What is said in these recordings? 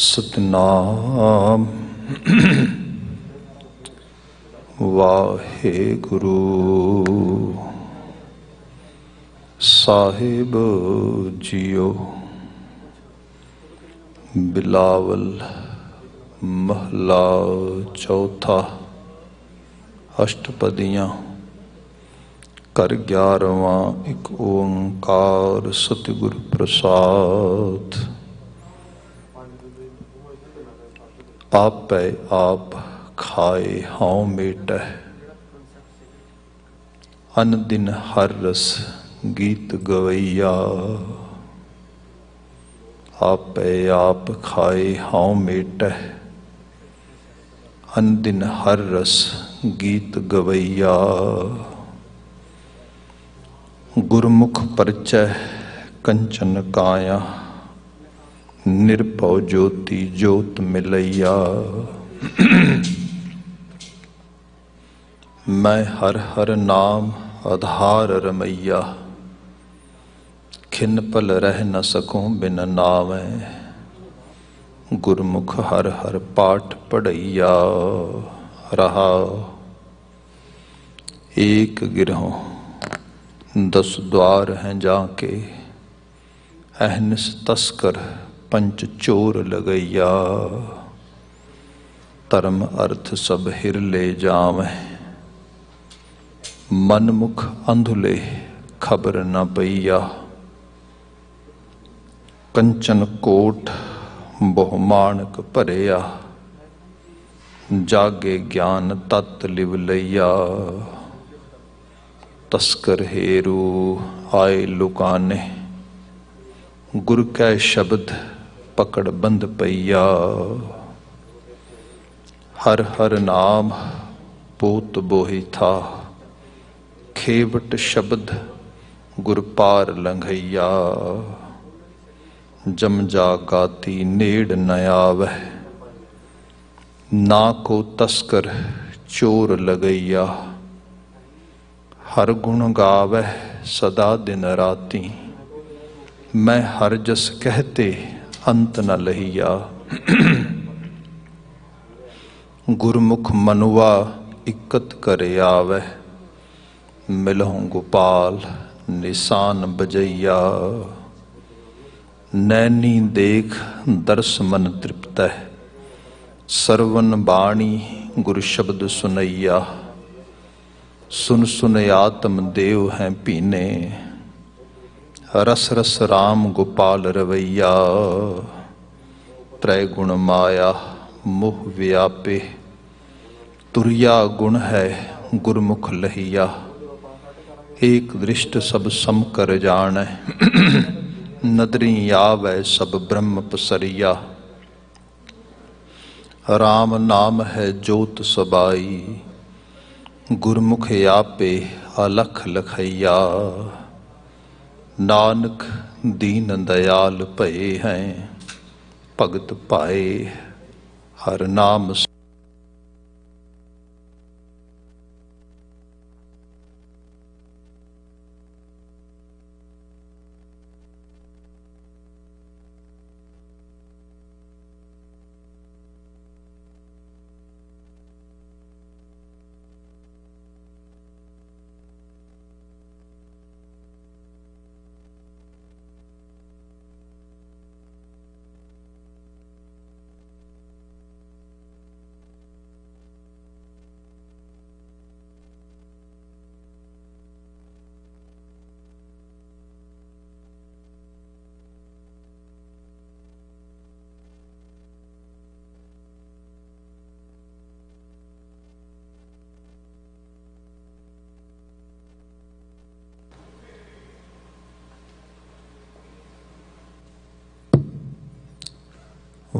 ਸਤਨਾਮ ਵਾਹਿਗੁਰੂ ਸਾਹਿਬ ਜੀਓ ਬਿਲਾਵਲ ਮਹਲਾ ਚੌਥਾ ਅਸ਼ਟਪਦੀਆਂ ਕਰ 11ਵਾਂ ਇੱਕ ਓੰਕਾਰ ਸਤਿਗੁਰ ਪ੍ਰਸਾਦਿ आप आप खाए हाउ मेट अन दिन हर रस गीत गवैया आप आप खाए हाउ मेट अन दिन हर रस गीत गवैया गुरमुख परचय कंचन काया निरपौ ज्योति ज्योत मिलैया मैं हर हर नाम आधार रमैया खिन पल रह न सकूं बिन नावें गुरमुख हर हर पाठ पढ़ैया रहा एक गिरह दस द्वार हैं जाके अहनिस तस्कर ਪੰਚ ਚੋਰ ਲਗਈਆ ਧਰਮ ਅਰਥ ਸਭ ਹਿਰ ਲੈ ਜਾਵੇਂ ਮਨਮੁਖ ਅੰਧੁਲੇ ਖਬਰ ਨਾ ਪਈਆ ਕੰਚਨ ਕੋਟ ਬਹੁਮਾਨਕ ਭਰਿਆ ਜਾਗੇ ਗਿਆਨ ਤਤ ਲਿਵ ਲਈਆ ਤਸਕਰ ਹੇਰੂ ਆਏ ਲੁਕਾਨੇ ਗੁਰ ਕੈ ਸ਼ਬਦ ਪਕੜ ਬੰਦ ਪਈਆ ਹਰ ਹਰ ਨਾਮ ਪੂਤ ਬੋਹੀ ਥਾ ਖੇਵਟ ਸ਼ਬਦ ਗੁਰ ਪਾਰ ਲੰਘਈਆ ਜਮ ਜਾ ਗਾਤੀ ਨੇੜ ਨ ਆਵੈ ਨਾ ਕੋ ਤਸਕਰ ਚੋਰ ਲਗਈਆ ਹਰ ਗੁਣ ਗਾਵੈ ਸਦਾ ਦਿਨ ਰਾਤੀ ਮੈਂ ਹਰ ਜਸ ਕਹਤੇ ਅੰਤ ਨ ਲਹੀਆ ਗੁਰਮੁਖ ਮਨੁਆ ਇਕਤ ਕਰੇ ਆਵੇ ਮਿਲਹੁ ਗੋਪਾਲ ਨਿਸ਼ਾਨ ਬਜਈਆ ਨੈਣੀ ਦੇਖ ਦਰਸ ਮਨ ਤ੍ਰਿਪਤੈ ਸਰਵਨ ਬਾਣੀ ਗੁਰ ਸ਼ਬਦ ਸੁਨਈਆ ਸੁਨ ਸੁਨ ਆਤਮ ਦੇਵ ਹੈ ਪੀਨੇ रस रस राम गोपाल रवैया त्रै गुण माया मुह व्यापे तुरिया गुण है गुरमुख लहिया एक दृष्ट सब सम कर जान नदरी आव सब ब्रह्म पसरिया राम नाम है जोत सबाई गुरमुख यापे अलख लखैया ਨਾਨਕ ਦੀਨ ਦਇਆਲ ਭਏ ਹੈ ਭਗਤ ਪਾਏ ਹਰ ਨਾਮ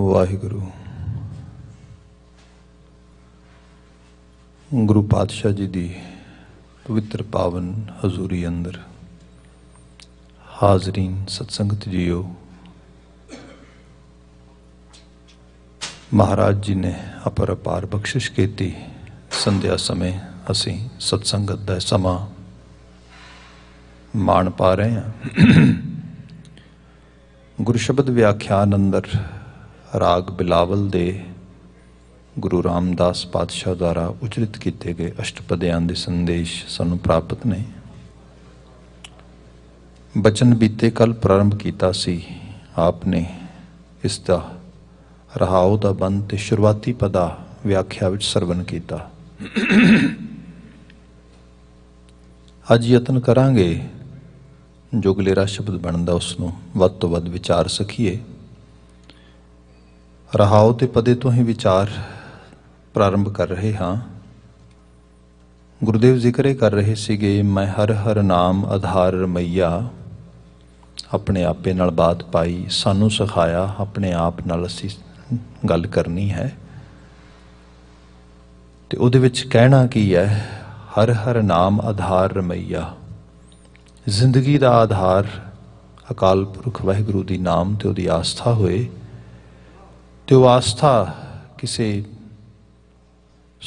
ਵਾਹਿਗੁਰੂ ਗੁਰੂ ਪਾਤਸ਼ਾਹ ਜੀ ਦੀ ਪਵਿੱਤਰ ਪਾਵਨ ਹਜ਼ੂਰੀ ਅੰਦਰ ਹਾਜ਼ਰੀਨ ਸਤਸੰਗਤ ਜੀਓ ਮਹਾਰਾਜ ਜੀ ਨੇ ਅਪਰ ਅਪਾਰ ਬਖਸ਼ਿਸ਼ ਕੀਤੀ ਸੰਧਿਆ ਸਮੇਂ ਅਸੀਂ ਸਤਸੰਗਤ ਦਾ ਸਮਾਂ ਮਾਣ ਪਾ ਰਹੇ ਹਾਂ ਗੁਰਸ਼ਬਦ ਵਿਆਖਿਆਨ ਅੰਦਰ ਰਾਗ ਬਿਲਾਵਲ ਦੇ ਗੁਰੂ ਰਾਮਦਾਸ ਪਾਤਸ਼ਾਹ ਦੁਆਰਾ ਉਚਰਿਤ ਕੀਤੇ ਗਏ ਅਸ਼ਟਪਦਿਆਂ ਦੇ ਸੰਦੇਸ਼ ਸਾਨੂੰ ਪ੍ਰਾਪਤ ਨੇ ਬਚਨ ਬੀਤੇ ਕੱਲ ਪ੍ਰਾਰੰਭ ਕੀਤਾ ਸੀ ਆਪਨੇ ਇਸ ਦਾ ਰਹਾਉ ਦਾ ਬੰਦ ਤੇ ਸ਼ੁਰੂਆਤੀ ਪਦਾ ਵਿਆਖਿਆ ਵਿੱਚ ਸਰਵਨ ਕੀਤਾ ਅੱਜ ਯਤਨ ਕਰਾਂਗੇ ਜੁਗਲੇਰਾ ਸ਼ਬਦ ਬਣਦਾ ਉਸ ਨੂੰ ਵੱਧ ਤੋਂ ਵੱਧ ਵਿਚਾਰ ਸਕੀਏ ਰਹਾਉ ਤੇ ਪਦੇ ਤੋਂ ਹੀ ਵਿਚਾਰ ਪ੍ਰਾਰੰਭ ਕਰ ਰਹੇ ਹਾਂ ਗੁਰਦੇਵ ਜ਼ਿਕਰੇ ਕਰ ਰਹੇ ਸੀਗੇ ਮੈਂ ਹਰ ਹਰ ਨਾਮ ਆਧਾਰ ਰਮਈਆ ਆਪਣੇ ਆਪੇ ਨਾਲ ਬਾਤ ਪਾਈ ਸਾਨੂੰ ਸਿਖਾਇਆ ਆਪਣੇ ਆਪ ਨਾਲ ਅਸੀਂ ਗੱਲ ਕਰਨੀ ਹੈ ਤੇ ਉਹਦੇ ਵਿੱਚ ਕਹਿਣਾ ਕੀ ਹੈ ਹਰ ਹਰ ਨਾਮ ਆਧਾਰ ਰਮਈਆ ਜ਼ਿੰਦਗੀ ਦਾ ਆਧਾਰ ਅਕਾਲ ਪੁਰਖ ਵਾਹਿਗੁਰੂ ਦੀ ਨਾਮ ਤੇ ਉਹਦੀ ਆਸਥਾ ਹੋਏ ਤੇ ਉਹ ਆਸਥਾ ਕਿਸੇ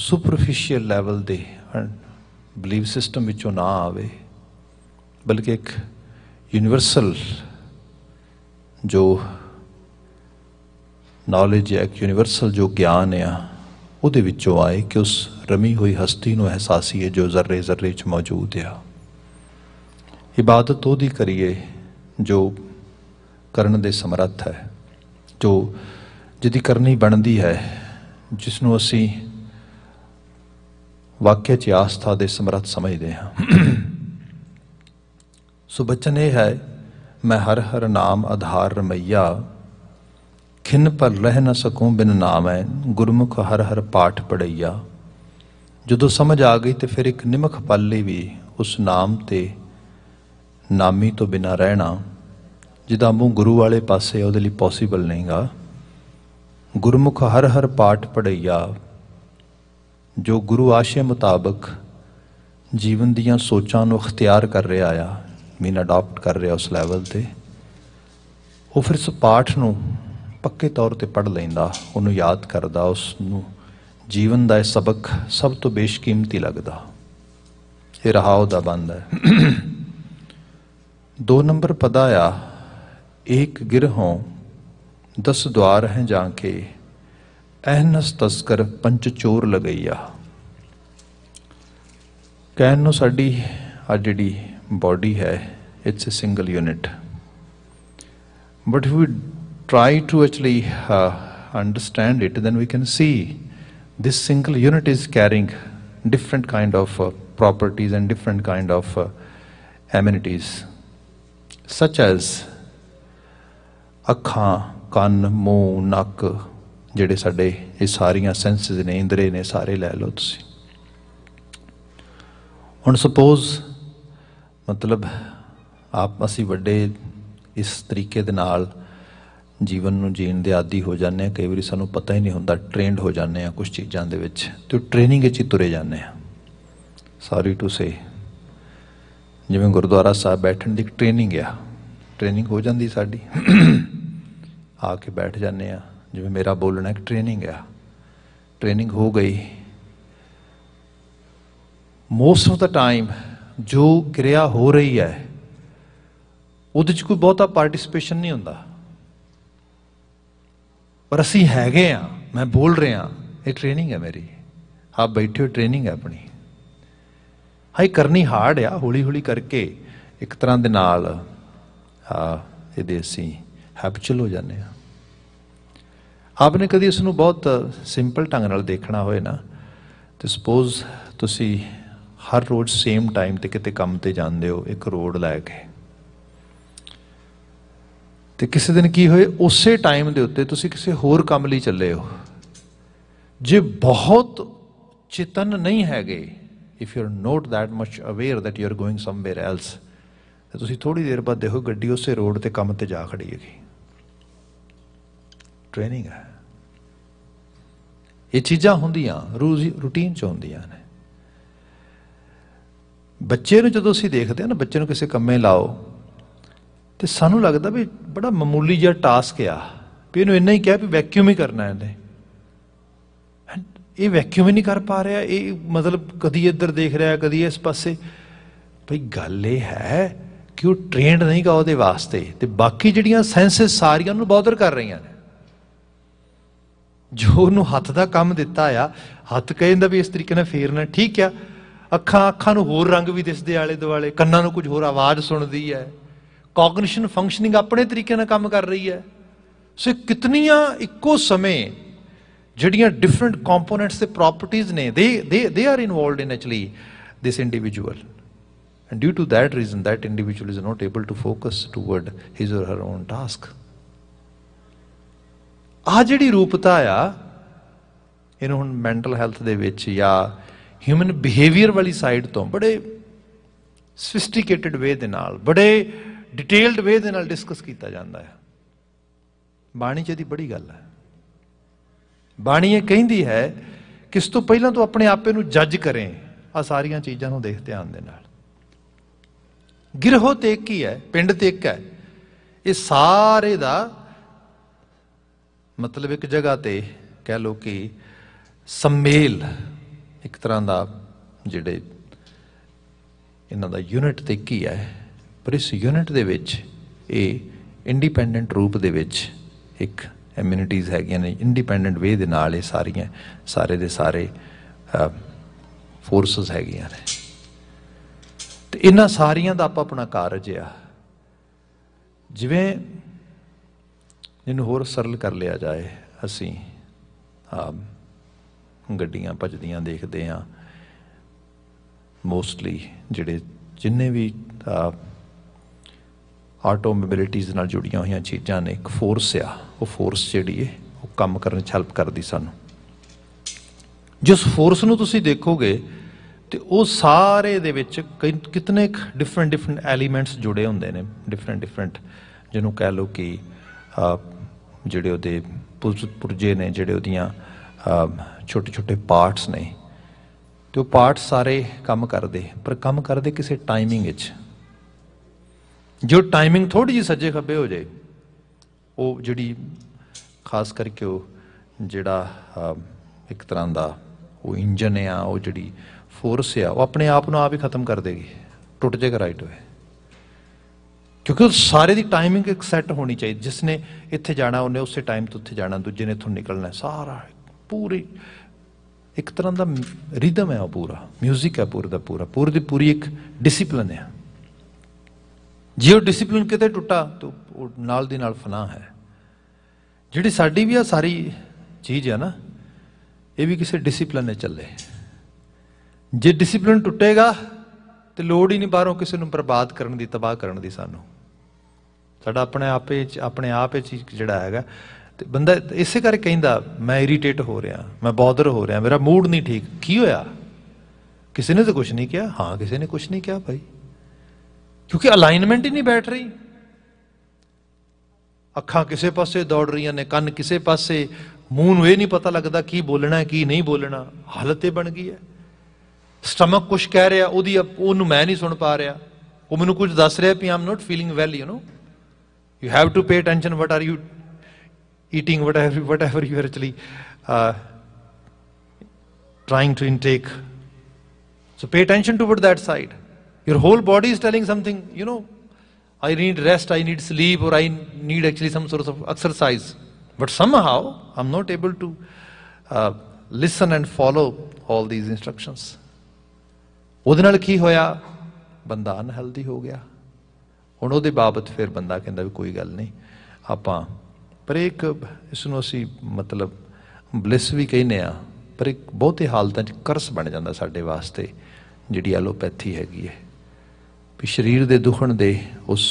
ਸੁਪਰਫੀਸ਼ੀਅਲ ਲੈਵਲ ਦੇ ਬਲੀਵ ਸਿਸਟਮ ਵਿੱਚੋਂ ਨਾ ਆਵੇ ਬਲਕਿ ਇੱਕ ਯੂਨੀਵਰਸਲ ਜੋ ਨੌਲੇਜ ਹੈ ਇੱਕ ਯੂਨੀਵਰਸਲ ਜੋ ਗਿਆਨ ਆ ਉਹਦੇ ਵਿੱਚੋਂ ਆਏ ਕਿ ਉਸ ਰਮੀ ਹੋਈ ਹਸਤੀ ਨੂੰ ਅਹਿਸਾਸੀ ਹੈ ਜੋ ਜ਼ਰਰੇ ਜ਼ਰਰੇ 'ਚ ਮੌਜੂਦ ਹੈ ਇਬਾਦਤ ਉਹਦੀ ਕਰੀਏ ਜੋ ਕਰਨ ਦੇ ਸਮਰੱਥ ਹੈ ਜੋ ਜਿਹਦੀ ਕਰਨੀ ਬਣਦੀ ਹੈ ਜਿਸ ਨੂੰ ਅਸੀਂ ਵਾਕਿਆ ਚ ਆਸਥਾ ਦੇ ਸਮਰੱਥ ਸਮਝਦੇ ਹਾਂ ਸੋ ਬਚਨ ਇਹ ਹੈ ਮੈਂ ਹਰ ਹਰ ਨਾਮ ਆਧਾਰ ਰਮਈਆ ਖਿੰਨ ਪਰ ਰਹਿ ਨਾ ਸਕੂੰ ਬਿਨ ਨਾਮ ਹੈ ਗੁਰਮੁਖ ਹਰ ਹਰ ਪਾਠ ਪੜਈਆ ਜਦੋਂ ਸਮਝ ਆ ਗਈ ਤੇ ਫਿਰ ਇੱਕ ਨਿਮਖ ਪਲ ਲਈ ਵੀ ਉਸ ਨਾਮ ਤੇ ਨਾਮੀ ਤੋਂ ਬਿਨਾ ਰਹਿਣਾ ਜਿਦਾ ਮੂੰਹ ਗੁਰੂ ਵਾਲੇ ਪਾਸੇ ਉਹਦੇ ਲਈ ਪੋਸੀਬਲ ਨਹੀਂਗਾ ਗੁਰਮੁਖ ਹਰ ਹਰ ਪਾਠ ਪੜਈਆ ਜੋ ਗੁਰੂ ਆਸ਼ੇ ਮੁਤਾਬਕ ਜੀਵਨ ਦੀਆਂ ਸੋਚਾਂ ਨੂੰ ਅਖਤਿਆਰ ਕਰ ਰਿਹਾ ਆ ਮੀਨ ਅਡਾਪਟ ਕਰ ਰਿਹਾ ਉਸ ਲੈਵਲ ਤੇ ਉਹ ਫਿਰ ਉਸ ਪਾਠ ਨੂੰ ਪੱਕੇ ਤੌਰ ਤੇ ਪੜ ਲੈਂਦਾ ਉਹਨੂੰ ਯਾਦ ਕਰਦਾ ਉਸ ਨੂੰ ਜੀਵਨ ਦਾ ਇਹ ਸਬਕ ਸਭ ਤੋਂ ਬੇਸ਼ਕੀਮਤੀ ਲੱਗਦਾ ਇਹ ਰਹਾਉ ਦਾ ਬੰਦ ਹੈ ਦੋ ਨੰਬਰ ਪਦਾ ਆ ਇੱਕ ਗਿਰਹੋਂ ਦਸ ਦੁਆਰ ਹੈ ਜਾ ਕੇ ਐਨਸ ਤਸਕਰ ਪੰਚ ਚੋਰ ਲਗਈਆ ਕਹਿਣ ਨੂੰ ਸਾਡੀ ਅੱਜ ਜਿਹੜੀ ਬਾਡੀ ਹੈ it's a single unit but we try to actually understand it then we can see this single unit is carrying different kind of ਪ੍ਰੋਪਰਟੀਆਂ and different kind of amenities such as ਅੱਖਾਂ ਕੰਨ ਮੂੰਹ ਨੱਕ ਜਿਹੜੇ ਸਾਡੇ ਇਹ ਸਾਰੀਆਂ ਸੈਂਸਸ ਨੇ ਇੰਦਰੀ ਨੇ ਸਾਰੇ ਲੈ ਲਓ ਤੁਸੀਂ ਹੁਣ ਸਪੋਜ਼ ਮਤਲਬ ਆਪ ਅਸੀਂ ਵੱਡੇ ਇਸ ਤਰੀਕੇ ਦੇ ਨਾਲ ਜੀਵਨ ਨੂੰ ਜੀਣ ਦੇ ਆਦੀ ਹੋ ਜਾਂਦੇ ਆ ਕਈ ਵਾਰੀ ਸਾਨੂੰ ਪਤਾ ਹੀ ਨਹੀਂ ਹੁੰਦਾ ਟ੍ਰੇਨਡ ਹੋ ਜਾਂਦੇ ਆ ਕੁਝ ਚੀਜ਼ਾਂ ਦੇ ਵਿੱਚ ਤੇ ਟ੍ਰੇਨਿੰਗ ਵਿੱਚ ਹੀ ਤੁਰੇ ਜਾਂਦੇ ਆ ਸੌਰੀ ਟੂ ਸੇ ਜਿਵੇਂ ਗੁਰਦੁਆਰਾ ਸਾਹਿਬ ਬੈਠਣ ਦੀ ਟ੍ਰੇਨਿੰਗ ਆ ਟ੍ਰੇਨਿੰਗ ਹੋ ਜਾਂਦੀ ਸਾਡੀ ਆ ਕੇ ਬੈਠ ਜਾਂਦੇ ਆ ਜਿਵੇਂ ਮੇਰਾ ਬੋਲਣਾ ਇੱਕ ਟ੍ਰੇਨਿੰਗ ਆ ਟ੍ਰੇਨਿੰਗ ਹੋ ਗਈ ਮੋਸਟ ਆਫ ਦਾ ਟਾਈਮ ਜੋ ਕਿਰਿਆ ਹੋ ਰਹੀ ਹੈ ਉਹਦੇ 'ਚ ਕੋਈ ਬਹੁਤਾ ਪਾਰਟਿਸਪੇਸ਼ਨ ਨਹੀਂ ਹੁੰਦਾ ਪਰ ਅਸੀਂ ਹੈਗੇ ਆ ਮੈਂ ਬੋਲ ਰਿਹਾ ਇਹ ਟ੍ਰੇਨਿੰਗ ਹੈ ਮੇਰੀ ਆਪ ਬੈਠੇ ਹੋ ਟ੍ਰੇਨਿੰਗ ਹੈ ਆਪਣੀ ਹਾਈ ਕਰਨੀ ਹਾਰਡ ਆ ਹੌਲੀ ਹੌਲੀ ਕਰਕੇ ਇੱਕ ਤਰ੍ਹਾਂ ਦੇ ਨਾਲ ਆ ਇਹਦੇ ਅਸੀਂ ਹੈਬਚੁਅਲ ਹੋ ਜਾਂਦੇ ਆ ਆਪਨੇ ਕਦੀ ਇਸ ਨੂੰ ਬਹੁਤ ਸਿੰਪਲ ਢੰਗ ਨਾਲ ਦੇਖਣਾ ਹੋਏ ਨਾ ਤੇ ਸਪੋਜ਼ ਤੁਸੀਂ ਹਰ ਰੋਜ਼ ਸੇਮ ਟਾਈਮ ਤੇ ਕਿਤੇ ਕੰਮ ਤੇ ਜਾਂਦੇ ਹੋ ਇੱਕ ਰੋਡ ਲੈ ਕੇ ਤੇ ਕਿਸੇ ਦਿਨ ਕੀ ਹੋਏ ਉਸੇ ਟਾਈਮ ਦੇ ਉੱਤੇ ਤੁਸੀਂ ਕਿਸੇ ਹੋਰ ਕੰਮ ਲਈ ਚੱਲੇ ਹੋ ਜੇ ਬਹੁਤ ਚੇਤਨ ਨਹੀਂ ਹੈਗੇ if you are not that much aware that you are going somewhere else ਤੁਸੀਂ ਥੋੜੀ ਦੇਰ ਬਾਅਦ ਦੇਖੋ ਗੱਡੀ ਉਸੇ ਰੋਡ ਤੇ ਕੰਮ ਤੇ ਜਾ ਖੜੀ ਹੈਗੀ ਟ੍ਰੇਨਿੰਗ ਹੈ ਇਹ ਚੀਜ਼ਾਂ ਹੁੰਦੀਆਂ ਰੂਟੀਨ ਚ ਹੁੰਦੀਆਂ ਨੇ ਬੱਚੇ ਨੂੰ ਜਦੋਂ ਅਸੀਂ ਦੇਖਦੇ ਹਾਂ ਨਾ ਬੱਚੇ ਨੂੰ ਕਿਸੇ ਕੰਮੇ ਲਾਓ ਤੇ ਸਾਨੂੰ ਲੱਗਦਾ ਵੀ ਬੜਾ ਮਾਮੂਲੀ ਜਿਹਾ ਟਾਸਕ ਆ ਵੀ ਇਹਨੂੰ ਇੰਨਾ ਹੀ ਕਹਿ ਵੀ ਵੈਕਿਊਮ ਹੀ ਕਰਨਾ ਇਹਨੇ ਇਹ ਵੈਕਿਊਮ ਹੀ ਨਹੀਂ ਕਰ ਪਾ ਰਿਹਾ ਇਹ ਮਤਲਬ ਕਦੀ ਇੱਧਰ ਦੇਖ ਰਿਹਾ ਕਦੀ ਇਸ ਪਾਸੇ ਭਈ ਗੱਲ ਇਹ ਹੈ ਕਿ ਉਹ ਟ੍ਰੇਨਡ ਨਹੀਂਗਾ ਉਹਦੇ ਵਾਸਤੇ ਤੇ ਬਾਕੀ ਜਿਹੜੀਆਂ ਸੈਂਸਸ ਸਾਰੀਆਂ ਨੂੰ ਬਾਦਰ ਕਰ ਰਹੀਆਂ ਨੇ ਜੋ ਉਹਨੂੰ ਹੱਥ ਦਾ ਕੰਮ ਦਿੱਤਾ ਆ ਹੱਥ ਕਹਿੰਦਾ ਵੀ ਇਸ ਤਰੀਕੇ ਨਾਲ ਫੇਰਨਾ ਠੀਕ ਆ ਅੱਖਾਂ ਅੱਖਾਂ ਨੂੰ ਹੋਰ ਰੰਗ ਵੀ ਦਿਸਦੇ ਆਲੇ ਦੁਆਲੇ ਕੰਨਾਂ ਨੂੰ ਕੁਝ ਹੋਰ ਆਵਾਜ਼ ਸੁਣਦੀ ਹੈ ਕੌਗਨੀਸ਼ਨ ਫੰਕਸ਼ਨਿੰਗ ਆਪਣੇ ਤਰੀਕੇ ਨਾਲ ਕੰਮ ਕਰ ਰਹੀ ਹੈ ਸੋ ਕਿਤਨੀਆਂ ਇੱਕੋ ਸਮੇਂ ਜਿਹੜੀਆਂ ਡਿਫਰੈਂਟ ਕੰਪੋਨੈਂਟਸ ਤੇ ਪ੍ਰੋਪਰਟੀਆਂ ਨੇ they they they are involved in actually this individual and due to that reason that individual is not able to focus toward his or her own task ਆ ਜਿਹੜੀ ਰੂਪਤਾ ਆ ਇਹਨੂੰ ਹੁਣ ਮੈਂਟਲ ਹੈਲਥ ਦੇ ਵਿੱਚ ਜਾਂ ਹਿਊਮਨ ਬਿਹੇਵੀਅਰ ਵਾਲੀ side ਤੋਂ ਬੜੇ ਸਫਿਸਟੀਕੇਟਿਡ ਵੇ ਦੇ ਨਾਲ ਬੜੇ ਡਿਟੇਲਡ ਵੇ ਦੇ ਨਾਲ ਡਿਸਕਸ ਕੀਤਾ ਜਾਂਦਾ ਹੈ ਬਾਣੀ ਚ ਦੀ ਬੜੀ ਗੱਲ ਹੈ ਬਾਣੀ ਇਹ ਕਹਿੰਦੀ ਹੈ ਕਿਸ ਤੋਂ ਪਹਿਲਾਂ ਤੋਂ ਆਪਣੇ ਆਪੇ ਨੂੰ ਜੱਜ ਕਰੇ ਆ ਸਾਰੀਆਂ ਚੀਜ਼ਾਂ ਨੂੰ ਦੇਖ ਧਿਆਨ ਦੇ ਨਾਲ ਗਿਰਹੋ ਤੇ ਇੱਕ ਹੀ ਹੈ ਪਿੰਡ ਤੇ ਇੱਕ ਹੈ ਇਹ ਸਾਰੇ ਦਾ ਮਤਲਬ ਇੱਕ ਜਗ੍ਹਾ ਤੇ ਕਹਿ ਲੋ ਕਿ ਸੰਮੇਲ ਇੱਕ ਤਰ੍ਹਾਂ ਦਾ ਜਿਹੜੇ ਇਹਨਾਂ ਦਾ ਯੂਨਿਟ ਤੇ ਕੀ ਹੈ ਪਰ ਇਸ ਯੂਨਿਟ ਦੇ ਵਿੱਚ ਇਹ ਇੰਡੀਪੈਂਡੈਂਟ ਰੂਪ ਦੇ ਵਿੱਚ ਇੱਕ ਇਮਿਊਨਿਟੀਜ਼ ਹੈਗੀਆਂ ਨੇ ਇੰਡੀਪੈਂਡੈਂਟ ਵੇ ਦੇ ਨਾਲ ਇਹ ਸਾਰੀਆਂ ਸਾਰੇ ਦੇ ਸਾਰੇ ਫੋਰਸਸ ਹੈਗੀਆਂ ਨੇ ਤੇ ਇਹਨਾਂ ਸਾਰੀਆਂ ਦਾ ਆਪਾਂ ਆਪਣਾ ਕਾਰਜ ਆ ਜਿਵੇਂ ਇਹਨੂੰ ਹੋਰ ਸਰਲ ਕਰ ਲਿਆ ਜਾਏ ਅਸੀਂ ਆ ਗੱਡੀਆਂ ਭਜਦੀਆਂ ਦੇਖਦੇ ਆ ਮੋਸਟਲੀ ਜਿਹੜੇ ਜਿੰਨੇ ਵੀ ਆਟੋਮੋਬਿਲਿਟੀਜ਼ ਨਾਲ ਜੁੜੀਆਂ ਹੋਈਆਂ ਚੀਜ਼ਾਂ ਨੇ ਇੱਕ ਫੋਰਸ ਆ ਉਹ ਫੋਰਸ ਜਿਹੜੀ ਏ ਉਹ ਕੰਮ ਕਰਨ 'ਚ ਹੈਲਪ ਕਰਦੀ ਸਾਨੂੰ ਜਿਸ ਫੋਰਸ ਨੂੰ ਤੁਸੀਂ ਦੇਖੋਗੇ ਤੇ ਉਹ ਸਾਰੇ ਦੇ ਵਿੱਚ ਕਿਤਨੇ ਡਿਫਰੈਂਟ ਡਿਫਰੈਂਟ ਐਲੀਮੈਂਟਸ ਜੁੜੇ ਹੁੰਦੇ ਨੇ ਡਿਫਰੈਂਟ ਡਿਫਰੈਂਟ ਜਿਹਨੂੰ ਕਹਿ ਲਓ ਕਿ ਆ ਜਿਹੜੇ ਉਹਦੇ ਪੁਰਜੇ ਨੇ ਜਿਹੜੇ ਉਹਦੀਆਂ ਛੋਟੇ ਛੋਟੇ ਪਾਰਟਸ ਨੇ ਤੇ ਉਹ ਪਾਰਟਸ ਸਾਰੇ ਕੰਮ ਕਰਦੇ ਪਰ ਕੰਮ ਕਰਦੇ ਕਿਸੇ ਟਾਈਮਿੰਗ ਵਿੱਚ ਜੋ ਟਾਈਮਿੰਗ ਥੋੜੀ ਜਿਹੀ ਸੱਜੇ ਖੱਬੇ ਹੋ ਜਾਏ ਉਹ ਜਿਹੜੀ ਖਾਸ ਕਰਕੇ ਉਹ ਜਿਹੜਾ ਇੱਕ ਤਰ੍ਹਾਂ ਦਾ ਉਹ ਇੰਜਨ ਆ ਉਹ ਜਿਹੜੀ ਫੋਰਸ ਆ ਉਹ ਆਪਣੇ ਆਪ ਨੂੰ ਆਪ ਹੀ ਖਤਮ ਕਰ ਦੇਗੀ ਟੁੱਟ ਜਾਏਗਾ ਰਾਈਟ ਹੋਏ ਕਿਉਂਕਿ ਉਹ ਸਾਰੇ ਦੀ ਟਾਈਮਿੰਗ ਇੱਕ ਸੈੱਟ ਹੋਣੀ ਚਾਹੀਦੀ ਜਿਸ ਨੇ ਇੱਥੇ ਜਾਣਾ ਉਹਨੇ ਉਸੇ ਟਾਈਮ ਤੋਂ ਉੱਥੇ ਜਾਣਾ ਦੂਜੇ ਨੇ ਇਥੋਂ ਨਿਕਲਣਾ ਸਾਰਾ ਪੂਰੀ ਇੱਕ ਤਰ੍ਹਾਂ ਦਾ ਰਿਦਮ ਹੈ ਉਹ ਪੂਰਾ 뮤직 ਹੈ ਪੂਰਾ ਦਾ ਪੂਰਾ ਪੂਰੀ ਦੀ ਪੂਰੀ ਇੱਕ ਡਿਸਪਲਨ ਹੈ ਜੇ ਉਹ ਡਿਸਪਲਿਨ ਕਿਤੇ ਟੁੱਟਾ ਤਾਂ ਨਾਲ ਦੀ ਨਾਲ ਫਨਾ ਹੈ ਜਿਹੜੀ ਸਾਡੀ ਵੀ ਆ ਸਾਰੀ ਚੀਜ਼ ਹੈ ਨਾ ਇਹ ਵੀ ਕਿਸੇ ਡਿਸਪਲਨ ਨੇ ਚੱਲੇ ਜੇ ਡਿਸਪਲਨ ਟੁੱਟੇਗਾ ਤੇ ਲੋੜ ਹੀ ਨਹੀਂ ਬਾਹਰੋਂ ਕਿਸੇ ਨੂੰ ਬਰਬਾਦ ਕਰਨ ਦੀ ਤਬਾਹ ਕਰਨ ਦੀ ਸਾਨੂੰ ਸਾਡਾ ਆਪਣੇ ਆਪੇ ਚ ਆਪਣੇ ਆਪ ਵਿੱਚ ਜਿਹੜਾ ਹੈਗਾ ਤੇ ਬੰਦਾ ਇਸੇ ਕਰਕੇ ਕਹਿੰਦਾ ਮੈਂ ਇਰੀਟੇਟ ਹੋ ਰਿਹਾ ਮੈਂ ਬੌਦਰ ਹੋ ਰਿਹਾ ਮੇਰਾ ਮੂਡ ਨਹੀਂ ਠੀਕ ਕੀ ਹੋਇਆ ਕਿਸੇ ਨੇ ਤਾਂ ਕੁਝ ਨਹੀਂ ਕਿਹਾ ਹਾਂ ਕਿਸੇ ਨੇ ਕੁਝ ਨਹੀਂ ਕਿਹਾ ਭਾਈ ਕਿਉਂਕਿ ਅਲਾਈਨਮੈਂਟ ਹੀ ਨਹੀਂ ਬੈਠ ਰਹੀ ਅੱਖਾਂ ਕਿਸੇ ਪਾਸੇ ਦੌੜ ਰਹੀਆਂ ਨੇ ਕੰਨ ਕਿਸੇ ਪਾਸੇ ਮੂੰਹ ਨੂੰ ਇਹ ਨਹੀਂ ਪਤਾ ਲੱਗਦਾ ਕੀ ਬੋਲਣਾ ਹੈ ਕੀ ਨਹੀਂ ਬੋਲਣਾ ਹਾਲਤ ਇਹ ਬਣ ਗਈ ਹੈ ਸਟਮਕ ਕੁਝ ਕਹਿ ਰਿਹਾ ਉਹਦੀ ਉਹਨੂੰ ਮੈਂ ਨਹੀਂ ਸੁਣ ਪਾ ਰਿਹਾ ਉਹ ਮੈਨੂੰ ਕੁਝ ਦੱਸ ਰਿਹਾ ਵੀ I'm not feeling well you know You have to pay attention what are you eating, whatever, whatever you are actually uh, trying to intake. So pay attention toward that side. Your whole body is telling something, you know, I need rest, I need sleep, or I need actually some sort of exercise. But somehow, I'm not able to uh, listen and follow all these instructions. ਉਹਦੇ ਨਾਲ ਕੀ ਹੋਇਆ ਬੰਦਾ unhealthy ਹੋ ਗਿਆ ਹੁਣ ਉਹਦੇ ਬਾਬਤ ਫਿਰ ਬੰਦਾ ਕਹਿੰਦਾ ਵੀ ਕੋਈ ਗੱਲ ਨਹੀਂ ਆਪਾਂ ਪਰ ਇੱਕ ਇਸ ਨੂੰ ਅਸੀਂ ਮਤਲਬ ਬਲਿਸ ਵੀ ਕਹਿੰਨੇ ਆ ਪਰ ਇੱਕ ਬਹੁਤੇ ਹਾਲਤਾਂ 'ਚ ਕਰਸ ਬਣ ਜਾਂਦਾ ਸਾਡੇ ਵਾਸਤੇ ਜਿਹੜੀ ਐਲੋਪੈਥੀ ਹੈਗੀ ਹੈ ਵੀ ਸਰੀਰ ਦੇ ਦੁਖਣ ਦੇ ਉਸ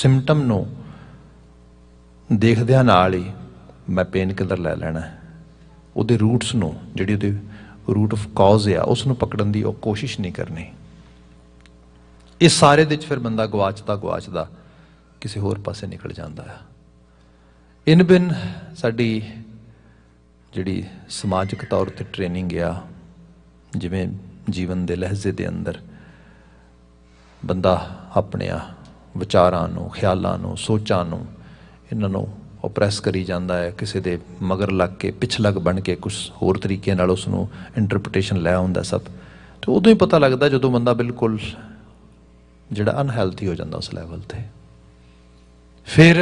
ਸਿੰਪਟਮ ਨੂੰ ਦੇਖਦਿਆਂ ਨਾਲ ਹੀ ਮੈਂ ਪੇਨ ਕਿਲਰ ਲੈ ਲੈਣਾ ਉਹਦੇ ਰੂਟਸ ਨੂੰ ਜਿਹੜੀ ਉਹਦੇ ਰੂਟ ਆਫ ਕਾਜ਼ ਆ ਉਸ ਨੂੰ ਪਕੜਨ ਦੀ ਉਹ ਕੋਸ਼ਿਸ਼ ਨਹੀਂ ਕਰਨੀ ਇਹ ਸਾਰੇ ਦੇ ਵਿੱਚ ਫਿਰ ਬੰਦਾ ਗਵਾਚਦਾ ਗਵਾਚਦਾ ਕਿਸੇ ਹੋਰ ਪਾਸੇ ਨਿਕਲ ਜਾਂਦਾ ਹੈ ਇਨ ਬਿਨ ਸਾਡੀ ਜਿਹੜੀ ਸਮਾਜਿਕ ਤੌਰ ਤੇ ਟ੍ਰੇਨਿੰਗ ਆ ਜਿਵੇਂ ਜੀਵਨ ਦੇ ਲਹਿਜ਼ੇ ਦੇ ਅੰਦਰ ਬੰਦਾ ਆਪਣੇ ਆ ਵਿਚਾਰਾਂ ਨੂੰ ਖਿਆਲਾਂ ਨੂੰ ਸੋਚਾਂ ਨੂੰ ਇਹਨਾਂ ਨੂੰ ਓਪਰੈਸ ਕਰੀ ਜਾਂਦਾ ਹੈ ਕਿਸੇ ਦੇ ਮਗਰ ਲੱਗ ਕੇ ਪਿਛਲਗ ਬਣ ਕੇ ਕੁਝ ਹੋਰ ਤਰੀਕੇ ਨਾਲ ਉਸ ਨੂੰ ਇੰਟਰਪ੍ਰੀਟੇਸ਼ਨ ਲੈ ਆਉਂਦਾ ਸਭ ਤੇ ਉਦੋਂ ਹੀ ਪਤਾ ਲੱਗਦਾ ਜਦੋਂ ਬੰਦਾ ਬਿਲਕੁਲ ਜਿਹੜਾ ਅਨਹੈਲਥੀ ਹੋ ਜਾਂਦਾ ਉਸ ਲੈਵਲ ਤੇ ਫਿਰ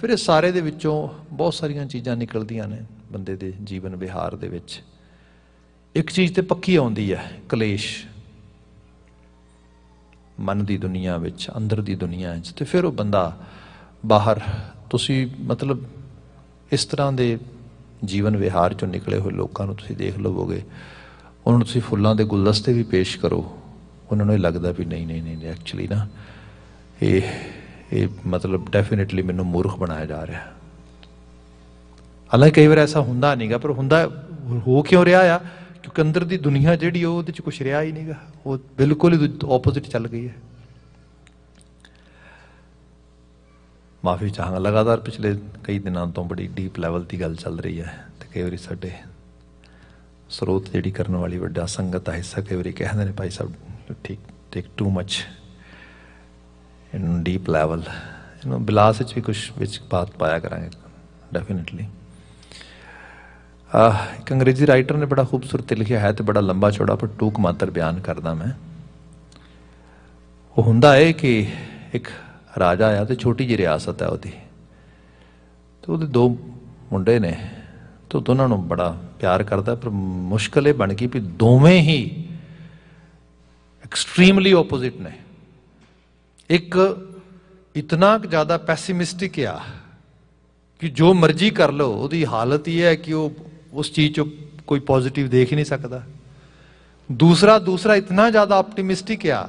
ਫਿਰ ਇਹ ਸਾਰੇ ਦੇ ਵਿੱਚੋਂ ਬਹੁਤ ਸਾਰੀਆਂ ਚੀਜ਼ਾਂ ਨਿਕਲਦੀਆਂ ਨੇ ਬੰਦੇ ਦੇ ਜੀਵਨ ਵਿਹਾਰ ਦੇ ਵਿੱਚ ਇੱਕ ਚੀਜ਼ ਤੇ ਪੱਕੀ ਆਉਂਦੀ ਹੈ ਕਲੇਸ਼ ਮਨ ਦੀ ਦੁਨੀਆ ਵਿੱਚ ਅੰਦਰ ਦੀ ਦੁਨੀਆ ਵਿੱਚ ਤੇ ਫਿਰ ਉਹ ਬੰਦਾ ਬਾਹਰ ਤੁਸੀਂ ਮਤਲਬ ਇਸ ਤਰ੍ਹਾਂ ਦੇ ਜੀਵਨ ਵਿਹਾਰ ਚੋਂ ਨਿਕਲੇ ਹੋਏ ਲੋਕਾਂ ਨੂੰ ਤੁਸੀਂ ਦੇਖ ਲਵੋਗੇ ਉਹਨਾਂ ਨੂੰ ਤੁਸੀਂ ਫੁੱਲਾਂ ਦੇ ਗੁਲਦਸਤੇ ਵੀ ਪੇਸ਼ ਕਰੋ ਉਹਨਾਂ ਨੂੰ ਇਹ ਲੱਗਦਾ ਵੀ ਨਹੀਂ ਨਹੀਂ ਨਹੀਂ ਐਕਚੁਅਲੀ ਨਾ ਇਹ ਇਹ ਮਤਲਬ ਡੈਫੀਨਿਟਲੀ ਮੈਨੂੰ ਮੂਰਖ ਬਣਾਇਆ ਜਾ ਰਿਹਾ ਹਾਲਾਂਕਿ ਕਈ ਵਾਰ ਐਸਾ ਹੁੰਦਾ ਨਹੀਂਗਾ ਪਰ ਹੁੰਦਾ ਹੋ ਕਿਉਂ ਰਿਹਾ ਆ ਕਿਉਂਕਿ ਅੰਦਰ ਦੀ ਦੁਨੀਆ ਜਿਹੜੀ ਉਹਦੇ ਚ ਕੁਝ ਰਿਹਾ ਹੀ ਨਹੀਂਗਾ ਉਹ ਬਿਲਕੁਲ ਹੀ ਆਪੋਜ਼ਿਟ ਚੱਲ ਗਈ ਹੈ ਮਾਫੀ ਚਾਹਾਂਗਾ ਲਗਾਤਾਰ ਪਿਛਲੇ ਕਈ ਦਿਨਾਂ ਤੋਂ ਬੜੀ ਡੀਪ ਲੈਵਲ ਦੀ ਗੱਲ ਚੱਲ ਰਹੀ ਹੈ ਤੇ ਕਈ ਵਾਰੀ ਸਾਡੇ ਸਰੋਤ ਜਿਹੜੀ ਕਰਨ ਵਾਲੀ ਵੱਡਾ ਸੰਗਤ ਦਾ ਹਿੱਸਾ ਕਈ ਵਾਰੀ ਕਹਿੰਦੇ ਨੇ ਭਾਈ ਸਾਹਿਬ ਠੀਕ take, take too much in deep level. You ਬਿਲਾਸ ਵਿੱਚ ਵੀ ਕੁਝ ਵਿੱਚ ਬਾਤ ਪਾਇਆ ਕਰਾਂਗੇ ਡੈਫੀਨਿਟਲੀ ਇੱਕ ਅੰਗਰੇਜ਼ੀ ਰਾਈਟਰ ਨੇ ਬੜਾ ਖੂਬਸੂਰਤ ਲਿਖਿਆ ਹੈ ਤੇ ਬੜਾ ਲੰਬਾ ਛੋੜਾ ਪਰ ਟੂਕ ਮਾਤਰ ਬਿਆਨ ਕਰਦਾ ਮੈਂ ਉਹ ਹੁੰਦਾ ਹੈ ਕਿ ਇੱਕ ਰਾਜਾ ਆ ਤੇ ਛੋਟੀ ਜਿਹੀ ਰਿਆਸਤ ਹੈ ਉਹਦੀ ਤੇ ਉਹਦੇ ਦੋ ਮੁੰਡੇ ਨੇ ਤੇ ਦੋਨਾਂ ਨੂੰ ਬੜਾ ਪਿਆਰ ਕਰਦਾ ਪਰ ਮੁਸ਼ਕਲ ਇਹ ਬਣ ਗਈ ਕਿ ਦੋਵੇਂ ਹੀ ਐਕਸਟ੍ਰੀਮਲੀ ਆਪੋਜ਼ਿਟ ਨੇ ਇੱਕ ਇਤਨਾ ਜ਼ਿਆਦਾ ਪੈਸੀਮਿਸਟਿਕ ਆ ਕਿ ਜੋ ਮਰਜ਼ੀ ਕਰ ਲਓ ਉਹਦੀ ਹਾਲਤ ਇਹ ਹੈ ਕਿ ਉਹ ਉਸ ਚੀਜ਼ 'ਚ ਕੋਈ ਪੋਜ਼ਿਟਿਵ ਦੇਖ ਹੀ ਨਹੀਂ ਸਕਦਾ ਦੂਸਰਾ ਦੂਸਰਾ ਇਤਨਾ ਜ਼ਿਆਦਾ ਆਪਟੀਮਿਸਟਿਕ ਆ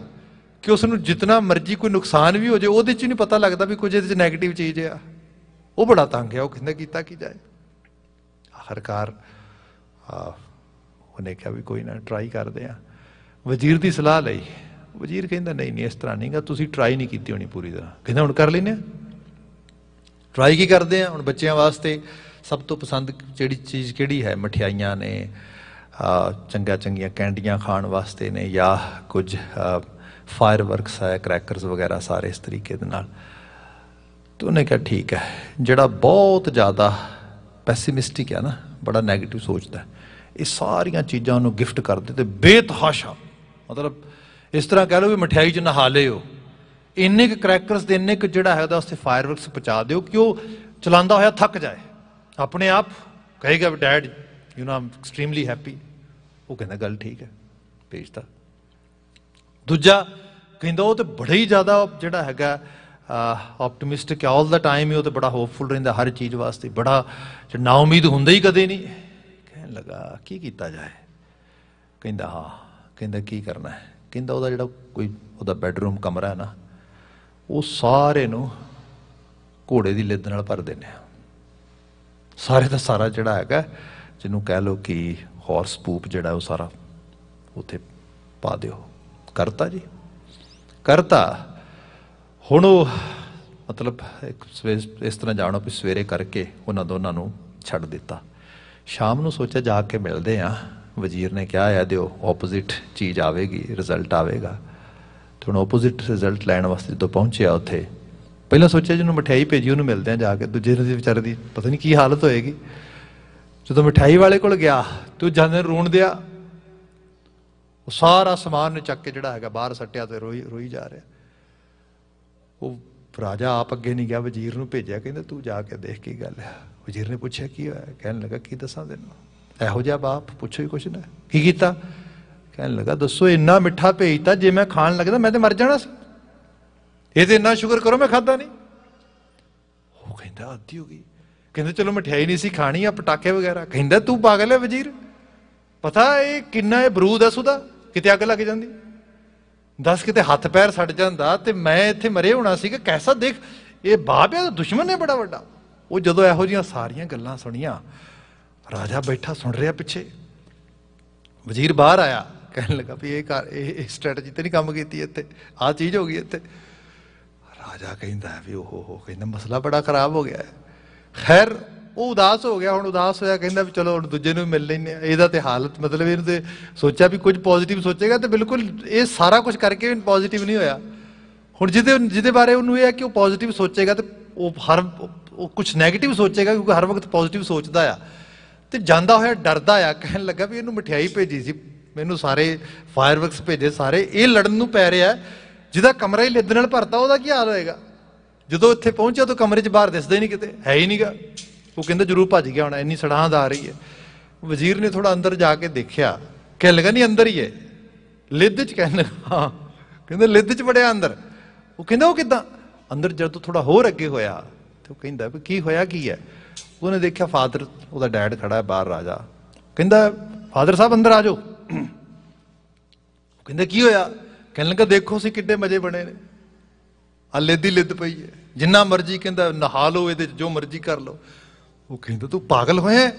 ਕਿ ਉਸ ਨੂੰ ਜਿੰਨਾ ਮਰਜ਼ੀ ਕੋਈ ਨੁਕਸਾਨ ਵੀ ਹੋ ਜੇ ਉਹਦੇ 'ਚ ਨਹੀਂ ਪਤਾ ਲੱਗਦਾ ਵੀ ਕੁਝ ਇਹਦੇ 'ਚ ਨੈਗੇਟਿਵ ਚੀਜ਼ ਆ ਉਹ ਬੜਾ ਤੰਗ ਆ ਉਹ ਕਹਿੰਦਾ ਕੀਤਾ ਕੀ ਜਾਏ ਆਖਰਕਾਰ ਉਹਨੇ ਕਿਹਾ ਵੀ ਕੋਈ ਨਾ ਟਰਾਈ ਕਰਦੇ ਆ ਵਜ਼ੀਰ ਦੀ ਸਲਾਹ ਲਈ ਵਜ਼ੀਰ ਕਹਿੰਦਾ ਨਹੀਂ ਨਹੀਂ ਇਸ ਤਰ੍ਹਾਂ ਨਹੀਂਗਾ ਤੁਸੀਂ ਟਰਾਈ ਨਹੀਂ ਕੀਤੀ ਹੋਣੀ ਪੂਰੀ ਤਰ੍ਹਾਂ ਕਹਿੰਦਾ ਹੁਣ ਕਰ ਲੈਨੇ ਟਰਾਈ ਕੀ ਕਰਦੇ ਆ ਹੁਣ ਬੱਚਿਆਂ ਵਾਸਤੇ ਸਭ ਤੋਂ ਪਸੰਦ ਜਿਹੜੀ ਚੀਜ਼ ਕਿਹੜੀ ਹੈ ਮਠਿਆਈਆਂ ਨੇ ਚੰਗਾ ਚੰਗੀਆਂ ਕੈਂਡੀਆਂ ਖਾਣ ਵਾਸਤੇ ਨੇ ਜਾਂ ਕੁਝ ਫਾਇਰਵਰਕਸ ਹੈ ਕ੍ਰੈਕਰਸ ਵਗੈਰਾ ਸਾਰੇ ਇਸ ਤਰੀਕੇ ਦੇ ਨਾਲ ਤੋ ਉਹਨੇ ਕਿਹਾ ਠੀਕ ਹੈ ਜਿਹੜਾ ਬਹੁਤ ਜ਼ਿਆਦਾ ਪੈਸੀਮਿਸਟਿਕ ਹੈ ਨਾ ਬੜਾ ਨੈਗੇਟਿਵ ਸੋਚਦਾ ਇਹ ਸਾਰੀਆਂ ਚੀਜ਼ਾਂ ਨੂੰ ਗਿਫਟ ਕਰਦੇ ਤੇ ਬੇਤਹਾਸ਼ਾ ਮਤਲਬ ਇਸ ਤਰ੍ਹਾਂ ਕਹ ਲਓ ਵੀ ਮਠਿਆਈ 'ਚ ਨਹਾ ਲਿਓ ਇੰਨੇ ਕ ਕ੍ਰੈਕਰਸ ਦੇ ਇੰਨੇ ਕ ਜਿਹੜਾ ਹੈਗਾ ਉਸ ਤੇ ਫਾਇਰਵਰਕਸ ਪਚਾ ਦਿਓ ਕਿ ਉਹ ਚਲਾਉਂਦਾ ਹੋਇਆ ਥੱਕ ਜਾਏ ਆਪਣੇ ਆਪ ਕਹੇਗਾ ਵੀ dad you know am extremely happy ਉਹ ਕਹਿੰਦਾ ਗੱਲ ਠੀਕ ਹੈ ਭੇਜਦਾ ਦੂਜਾ ਕਹਿੰਦਾ ਉਹ ਤੇ ਬੜਾ ਹੀ ਜ਼ਿਆਦਾ ਜਿਹੜਾ ਹੈਗਾ ਆਪਟੀਮਿਸਟਿਕ ਆਲ ਦਾ ਟਾਈਮ ਹੀ ਉਹ ਤੇ ਬੜਾ ਹੋਪਫੁਲ ਰਹਿੰਦਾ ਹਰ ਚੀਜ਼ ਵਾਸਤੇ ਬੜਾ ਨਾ ਉਮੀਦ ਹੁੰਦਾ ਹੀ ਕਦੇ ਨਹੀਂ ਕਹਿਣ ਲੱਗਾ ਕੀ ਕੀਤਾ ਜਾਏ ਕਹਿੰਦਾ ਹਾਂ ਕਹਿੰਦਾ ਕੀ ਕਰਨਾ ਹੈ ਕਹਿੰਦਾ ਉਹਦਾ ਜਿਹੜਾ ਕੋਈ ਉਹਦਾ ਬੈੱਡਰੂਮ ਕਮਰਾ ਹੈ ਨਾ ਉਹ ਸਾਰੇ ਨੂੰ ਘੋੜੇ ਦੀ ਲਿੱਦ ਨਾਲ ਭਰ ਦਿੰਨੇ ਆ ਸਾਰੇ ਦਾ ਸਾਰਾ ਜਿਹੜਾ ਹੈਗਾ ਜਿਹਨੂੰ ਕਹਿ ਲੋ ਕਿ ਹਾਰਸ ਪੂਪ ਜਿਹੜਾ ਉਹ ਸਾਰਾ ਉਥੇ ਪਾ ਦਿਓ ਕਰਤਾ ਜੀ ਕਰਤਾ ਹੁਣ ਉਹ ਮਤਲਬ ਇੱਕ ਇਸ ਤਰ੍ਹਾਂ ਜਾਣੋ ਕਿ ਸਵੇਰੇ ਕਰਕੇ ਉਹਨਾਂ ਦੋਨਾਂ ਨੂੰ ਛੱਡ ਦਿੱਤਾ ਸ਼ਾਮ ਨੂੰ ਸੋਚਿਆ ਜਾ ਕੇ ਮਿਲਦੇ ਆ ਵਜ਼ੀਰ ਨੇ ਕਿਹਾ ਹੈ ਦਿਓ ਆਪੋਜ਼ਿਟ ਚੀਜ਼ ਆਵੇਗੀ ਰਿਜ਼ਲਟ ਆਵੇਗਾ ਤੇ ਹੁਣ ਆਪੋਜ਼ਿਟ ਰਿਜ਼ਲਟ ਲੈਣ ਵਾਸਤੇ ਜਦੋਂ ਪਹੁੰਚਿਆ ਉੱਥੇ ਪਹਿਲਾਂ ਸੋਚਿਆ ਜਿਹਨੂੰ ਮਠਿਆਈ ਭੇਜੀ ਉਹਨੂੰ ਮਿਲਦੇ ਆ ਜਾ ਕੇ ਦੂਜੇ ਦੇ ਵਿਚਾਰੇ ਦੀ ਪਤਾ ਨਹੀਂ ਕੀ ਹਾਲਤ ਹੋਏਗੀ ਜਦੋਂ ਮਠਿਆਈ ਵਾਲੇ ਕੋਲ ਗਿਆ ਤੂੰ ਜਾਨਰ ਰੋਣ ਦਿਆ ਉਹ ਸਾਰਾ ਸਮਾਨ ਨੇ ਚੱਕ ਕੇ ਜਿਹੜਾ ਹੈਗਾ ਬਾਹਰ ਸੱਟਿਆ ਤੇ ਰੋਈ ਰੋਈ ਜਾ ਰਿਹਾ ਉਹ ਰਾਜਾ ਆਪ ਅੱਗੇ ਨਹੀਂ ਗਿਆ ਵਜ਼ੀਰ ਨੂੰ ਭੇਜਿਆ ਕਹਿੰਦਾ ਤੂੰ ਜਾ ਕੇ ਦੇਖ ਕੀ ਗੱਲ ਹੈ ਵਜ਼ੀਰ ਨੇ ਪੁੱਛਿਆ ਕੀ ਹੋਇਆ ਕਹਿਣ ਲੱਗਾ ਕੀ ਦੱਸਾਂ ਤੈਨੂੰ ਇਹੋ ਜਿਹਾ ਬਾਪ ਪੁੱਛੋ ਹੀ ਕੁਛ ਨਾ ਕੀ ਕੀਤਾ ਕਹਿਣ ਲੱਗਾ ਦੱਸੋ ਇੰਨਾ ਮਿੱਠਾ ਭੇਜਤਾ ਜੇ ਮੈਂ ਖਾਣ ਲੱਗਦਾ ਮੈਂ ਤੇ ਮਰ ਜਾਣਾ ਸੀ ਇਹ ਤੇ ਇੰਨਾ ਸ਼ੁਕਰ ਕਰੋ ਮੈਂ ਖਾਦਾ ਨਹੀਂ ਉਹ ਕਹਿੰਦਾ ਅੱਧੀ ਹੋ ਗਈ ਕਹਿੰਦਾ ਚਲੋ ਮਠਿਆਈ ਨਹੀਂ ਸੀ ਖਾਣੀ ਆ ਪਟਾਕੇ ਵਗੈਰਾ ਕਹਿੰਦਾ ਤੂੰ ਪਾਗਲ ਹੈ ਵਜ਼ੀਰ ਪਤਾ ਇਹ ਕਿੰਨਾ ਇਹ ਬਰੂਦ ਹੈ ਸੁਦਾ ਕਿਤੇ ਅੱਗ ਲੱਗ ਜਾਂਦੀ ਦੱਸ ਕਿਤੇ ਹੱਥ ਪੈਰ ਸੜ ਜਾਂਦਾ ਤੇ ਮੈਂ ਇੱਥੇ ਮਰੇ ਹੋਣਾ ਸੀ ਕਿ ਕੈਸਾ ਦੇਖ ਇਹ ਬਾਪ ਹੈ ਦੁਸ਼ਮਣ ਨੇ ਬੜਾ ਵੱਡਾ ਉਹ ਜਦੋਂ ਇਹੋ ਜੀਆਂ ਸਾਰੀਆਂ ਗੱਲਾਂ ਸੁਣੀਆਂ ਰਾਜਾ ਬੈਠਾ ਸੁਣ ਰਿਹਾ ਪਿੱਛੇ ਵਜ਼ੀਰ ਬਾਹਰ ਆਇਆ ਕਹਿਣ ਲੱਗਾ ਵੀ ਇਹ ਇਹ ਸਟ੍ਰੈਟਜੀ ਤੇ ਨਹੀਂ ਕੰਮ ਕੀਤੀ ਇੱਥੇ ਆਹ ਚੀਜ਼ ਹੋ ਗਈ ਇੱਥੇ ਰਾਜਾ ਕਹਿੰਦਾ ਵੀ ਉਹ ਹੋ ਕਹਿੰਦਾ ਮਸਲਾ ਬੜਾ ਖਰਾਬ ਹੋ ਗਿਆ ਹੈ ਖੈਰ ਉਹ ਉਦਾਸ ਹੋ ਗਿਆ ਹੁਣ ਉਦਾਸ ਹੋਇਆ ਕਹਿੰਦਾ ਵੀ ਚਲੋ ਹੁਣ ਦੂਜੇ ਨੂੰ ਮਿਲ ਲੈਨੇ ਇਹਦਾ ਤੇ ਹਾਲਤ ਮਤਲਬ ਇਹਨੂੰ ਤੇ ਸੋਚਿਆ ਵੀ ਕੁਝ ਪੋਜ਼ਿਟਿਵ ਸੋਚੇਗਾ ਤੇ ਬਿਲਕੁਲ ਇਹ ਸਾਰਾ ਕੁਝ ਕਰਕੇ ਵੀ ਪੋਜ਼ਿਟਿਵ ਨਹੀਂ ਹੋਇਆ ਹੁਣ ਜਿਹਦੇ ਜਿਹਦੇ ਬਾਰੇ ਉਹਨੂੰ ਇਹ ਹੈ ਕਿ ਉਹ ਪੋਜ਼ਿਟਿਵ ਸੋਚੇਗਾ ਤੇ ਉਹ ਹਰ ਉਹ ਕੁਝ 네ਗੇਟਿਵ ਸੋਚੇਗਾ ਕਿਉਂਕਿ ਹਰ ਵਕਤ ਪੋਜ਼ਿਟਿਵ ਸੋਚਦਾ ਆ ਤੇ ਜਾਂਦਾ ਹੋਇਆ ਡਰਦਾ ਆ ਕਹਿਣ ਲੱਗਾ ਵੀ ਇਹਨੂੰ ਮਠਿਆਈ ਭੇਜੀ ਸੀ ਮੈਨੂੰ ਸਾਰੇ ਫਾਇਰਵਰਕਸ ਭੇਜੇ ਸਾਰੇ ਇਹ ਲੜਨ ਨੂੰ ਪੈ ਰਿਹਾ ਜਿਹਦਾ ਕਮਰਾ ਹੀ ਲਿੱਦ ਨਾਲ ਭਰਤਾ ਉਹਦਾ ਕੀ ਹਾਲ ਹੋਏਗਾ ਜਦੋਂ ਇੱਥੇ ਪਹੁੰਚਿਆ ਤਾਂ ਕਮਰੇ 'ਚ ਬਾਹਰ ਦਿਸਦਾ ਹੀ ਨਹੀਂ ਕਿਤੇ ਹੈ ਹੀ ਨਹੀਂਗਾ ਉਹ ਕਹਿੰਦਾ ਜ਼ਰੂਰ ਭੱਜ ਗਿਆ ਹੋਣਾ ਇੰਨੀ ਸੜਾਂਦ ਆ ਰਹੀ ਹੈ ਵਜ਼ੀਰ ਨੇ ਥੋੜਾ ਅੰਦਰ ਜਾ ਕੇ ਦੇਖਿਆ ਕਹਿ ਲਗਾ ਨਹੀਂ ਅੰਦਰ ਹੀ ਹੈ ਲਿੱਦ 'ਚ ਕਹਿੰਦਾ ਹਾਂ ਕਹਿੰਦਾ ਲਿੱਦ 'ਚ ਵੜਿਆ ਅੰਦਰ ਉਹ ਕਹਿੰਦਾ ਉਹ ਕਿਦਾਂ ਅੰਦਰ ਜਦੋਂ ਥੋੜਾ ਹੋਰ ਅੱਗੇ ਹੋਇਆ ਤੇ ਉਹ ਕਹਿੰਦਾ ਵੀ ਕੀ ਹੋਇਆ ਕੀ ਹੈ ਉਹਨੇ ਦੇਖਿਆ ਫਾਦਰ ਉਹਦਾ ਡੈਡ ਖੜਾ ਹੈ ਬਾਹਰ ਰਾਜਾ ਕਹਿੰਦਾ ਫਾਦਰ ਸਾਹਿਬ ਅੰਦਰ ਆ ਜਾਓ ਕਹਿੰਦਾ ਕੀ ਹੋਇਆ ਕਹਿੰਨ ਲਗਾ ਦੇਖੋ ਸੀ ਕਿੱਡੇ ਮਜੇ ਬਣੇ ਨੇ ਆ ਲੇਦੀ ਲਿੱਦ ਪਈ ਹੈ ਜਿੰਨਾ ਮਰਜ਼ੀ ਕਹਿੰਦਾ ਨਹਾ ਲਓ ਇਹਦੇ ਜੋ ਮਰਜ਼ੀ ਕਰ ਲਓ ਉਹ ਕਹਿੰਦਾ ਤੂੰ ਪਾਗਲ ਹੋਇਆ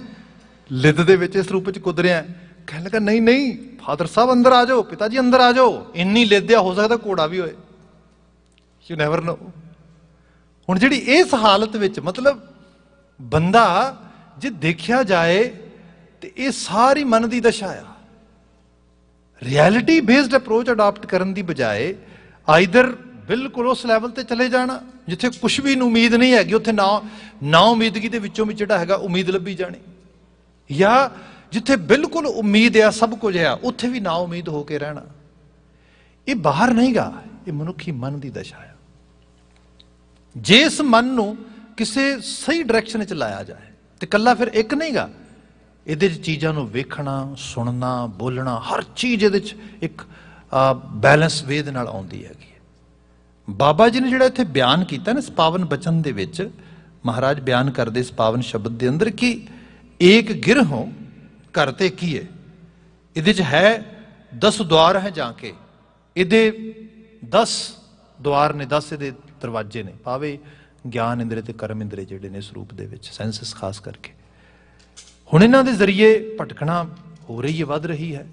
ਲਿੱਦ ਦੇ ਵਿੱਚ ਇਸ ਰੂਪ ਵਿੱਚ ਕੁਦਰਿਆ ਕਹਿੰਨ ਲਗਾ ਨਹੀਂ ਨਹੀਂ ਫਾਦਰ ਸਾਹਿਬ ਅੰਦਰ ਆ ਜਾਓ ਪਿਤਾ ਜੀ ਅੰਦਰ ਆ ਜਾਓ ਇੰਨੀ ਲੇਦਿਆ ਹੋ ਸਕਦਾ ਕੋੜਾ ਵੀ ਹੋਏ ਯੂ ਨੈਵਰ ਨੋ ਹੁਣ ਜਿਹੜੀ ਇਸ ਹਾਲਤ ਵਿੱਚ ਮਤਲਬ ਬੰਦਾ ਜੇ ਦੇਖਿਆ ਜਾਏ ਤੇ ਇਹ ਸਾਰੀ ਮਨ ਦੀ ਦਸ਼ਾ ਆ ਰਿਐਲਿਟੀ ਬੇਸਡ ਅਪਰੋਚ ਅਡਾਪਟ ਕਰਨ ਦੀ ਬਜਾਏ ਆਈਦਰ ਬਿਲਕੁਲ ਉਸ ਲੈਵਲ ਤੇ ਚਲੇ ਜਾਣਾ ਜਿੱਥੇ ਕੁਝ ਵੀ ਨੂੰ ਉਮੀਦ ਨਹੀਂ ਹੈਗੀ ਉੱਥੇ ਨਾ ਨਾ ਉਮੀਦਗੀ ਦੇ ਵਿੱਚੋਂ ਵੀ ਜਿਹੜਾ ਹੈਗਾ ਉਮੀਦ ਲੱਭੀ ਜਾਣੀ ਜਾਂ ਜਿੱਥੇ ਬਿਲਕੁਲ ਉਮੀਦ ਆ ਸਭ ਕੁਝ ਆ ਉੱਥੇ ਵੀ ਨਾ ਉਮੀਦ ਹੋ ਕੇ ਰਹਿਣਾ ਇਹ ਬਾਹਰ ਨਹੀਂਗਾ ਇਹ ਮਨੁੱਖੀ ਮਨ ਦੀ ਦਸ਼ਾ ਆ ਜਿਸ ਮਨ ਨੂੰ ਕਿਸੇ ਸਹੀ ਡਾਇਰੈਕਸ਼ਨ ਵਿੱਚ ਲਾਇਆ ਜਾਏ ਤੇ ਕੱਲਾ ਫਿਰ ਇੱਕ ਨਹੀਂਗਾ ਇਹਦੇ 'ਚ ਚੀਜ਼ਾਂ ਨੂੰ ਵੇਖਣਾ ਸੁਣਨਾ ਬੋਲਣਾ ਹਰ ਚੀਜ਼ ਇਹਦੇ 'ਚ ਇੱਕ ਬੈਲੈਂਸ ਵੇ ਦੇ ਨਾਲ ਆਉਂਦੀ ਹੈਗੀ ਬਾਬਾ ਜੀ ਨੇ ਜਿਹੜਾ ਇੱਥੇ ਬਿਆਨ ਕੀਤਾ ਨਾ ਇਸ ਪਾਵਨ ਬਚਨ ਦੇ ਵਿੱਚ ਮਹਾਰਾਜ ਬਿਆਨ ਕਰਦੇ ਇਸ ਪਾਵਨ ਸ਼ਬਦ ਦੇ ਅੰਦਰ ਕਿ ਏਕ ਹੋ ਕਰਤੇ ਕੀ ਹੈ ਇਹਦੇ 'ਚ ਹੈ 10 ਦਵਾਰ ਹੈ ਜਾ ਕੇ ਇਹਦੇ 10 ਦਵਾਰ ਨੇ 10 ਦੇ ਦਰਵਾਜ਼ੇ ਨੇ ਪਾਵੇ ਗਿਆਨ ਇੰਦਰੀ ਤੇ ਕਰਮ ਇੰਦਰੀ ਜਿਹੜੇ ਨੇ ਸਰੂਪ ਦੇ ਵਿੱਚ ਸੈਂਸਸ ਖਾਸ ਕਰਕੇ ਹੁਣ ਇਹਨਾਂ ਦੇ ਜ਼ਰੀਏ ਭਟਕਣਾ ਹੋ ਰਹੀ ਹੈ ਵੱਧ ਰਹੀ ਹੈ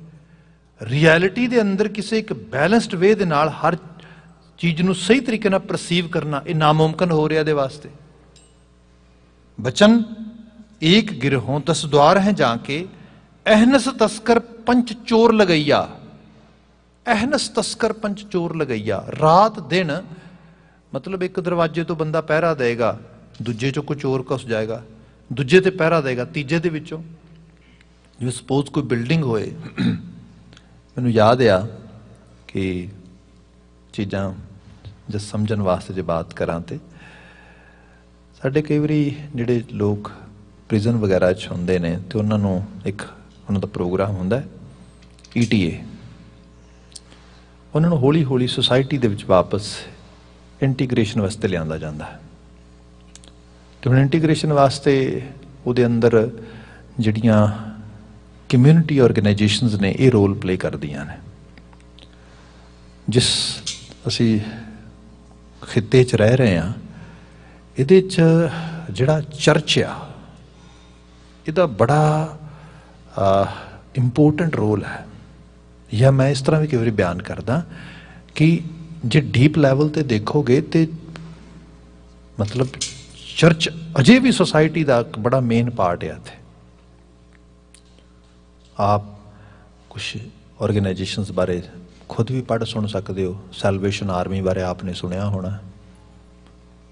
ਰਿਐਲਿਟੀ ਦੇ ਅੰਦਰ ਕਿਸੇ ਇੱਕ ਬੈਲੈਂਸਡ ਵੇ ਦੇ ਨਾਲ ਹਰ ਚੀਜ਼ ਨੂੰ ਸਹੀ ਤਰੀਕੇ ਨਾਲ ਪਰਸੀਵ ਕਰਨਾ ਇਹ ਨਾਮੁਮਕਨ ਹੋ ਰਿਹਾ ਦੇ ਵਾਸਤੇ ਬਚਨ ਇੱਕ ਗਿਰਹੋਂ ਦਸ ਦਵਾਰ ਹੈ ਜਾ ਕੇ ਅਹਨਸ ਤਸਕਰ ਪੰਚ ਚੋਰ ਲਗਈਆ ਅਹਨਸ ਤਸਕਰ ਪੰਚ ਚੋਰ ਲਗਈਆ ਰਾਤ ਦਿਨ ਮਤਲਬ ਇੱਕ ਦਰਵਾਜ਼ੇ ਤੋਂ ਬੰਦਾ ਪਹਿਰਾ ਦੇਗਾ ਦੂਜੇ ਚੋਂ ਕੋਈ ਚੋਰ ਕਸ ਜਾਏਗਾ ਦੂਜੇ ਤੇ ਪਹਿਰਾ ਦੇਗਾ ਤੀਜੇ ਦੇ ਵਿੱਚੋਂ ਜਿਵੇਂ ਸਪੋਜ਼ ਕੋਈ ਬਿਲਡਿੰਗ ਹੋਏ ਮੈਨੂੰ ਯਾਦ ਆ ਕਿ ਚੀਜ਼ਾਂ ਜੇ ਸਮਝਣ ਵਾਸਤੇ ਜੇ ਬਾਤ ਕਰਾਂ ਤੇ ਸਾਡੇ ਕਈ ਵਾਰੀ ਜਿਹੜੇ ਲੋਕ ਪ੍ਰਿਜ਼ਨ ਵਗੈਰਾ 'ਚ ਹੁੰਦੇ ਨੇ ਤੇ ਉਹਨਾਂ ਨੂੰ ਇੱਕ ਉਹਨਾਂ ਦਾ ਪ੍ਰੋਗਰਾਮ ਹੁੰਦਾ ਹੈ ਈਟੀਏ e ਉਹਨਾਂ ਨੂੰ ਹੌਲੀ-ਹੌਲੀ ਸੁਸਾਇਟੀ ਦੇ ਵਿੱਚ ਵਾਪਸ ਇੰਟੀਗ੍ਰੇਸ਼ਨ ਵਾਸਤੇ ਲਿਆਂਦਾ ਜਾਂਦਾ ਹੈ ਤੇ ਹੁਣ ਇੰਟੀਗ੍ਰੇਸ਼ਨ ਵਾਸਤੇ ਉਹਦੇ ਅੰਦਰ ਜਿਹੜੀਆਂ ਕਮਿਊਨਿਟੀ ਆਰਗੇਨਾਈਜੇਸ਼ਨਸ ਨੇ ਇਹ ਰੋਲ ਪਲੇ ਕਰਦੀਆਂ ਨੇ ਜਿਸ ਅਸੀਂ ਖਿੱਤੇ 'ਚ ਰਹਿ ਰਹੇ ਹਾਂ ਇਹਦੇ 'ਚ ਜਿਹੜਾ ਚਰਚ ਆ ਇਹਦਾ ਬੜਾ ਇੰਪੋਰਟੈਂਟ ਰੋਲ ਹੈ ਜਾਂ ਮੈਂ ਇਸ ਤਰ੍ਹਾਂ ਵੀ ਕਿਵਰੀ ਬਿਆਨ ਕਰਦਾ ਕਿ ਜੇ ਡੀਪ ਲੈਵਲ ਤੇ ਦੇਖੋਗੇ ਤੇ ਮਤਲਬ ਚਰਚ ਅਜੇ ਵੀ ਸੋਸਾਇਟੀ ਦਾ ਇੱਕ ਬੜਾ ਮੇਨ ਪਾਰਟ ਹੈ ਇੱਥੇ ਆਪ ਕੁਝ ਆਰਗੇਨਾਈਜੇਸ਼ਨਸ ਬਾਰੇ ਖੁਦ ਵੀ ਪੜ੍ਹ ਸੁਣ ਸਕਦੇ ਹੋ ਸੈਲਵੇਸ਼ਨ ਆਰਮੀ ਬਾਰੇ ਆਪਨੇ ਸੁਣਿਆ ਹੋਣਾ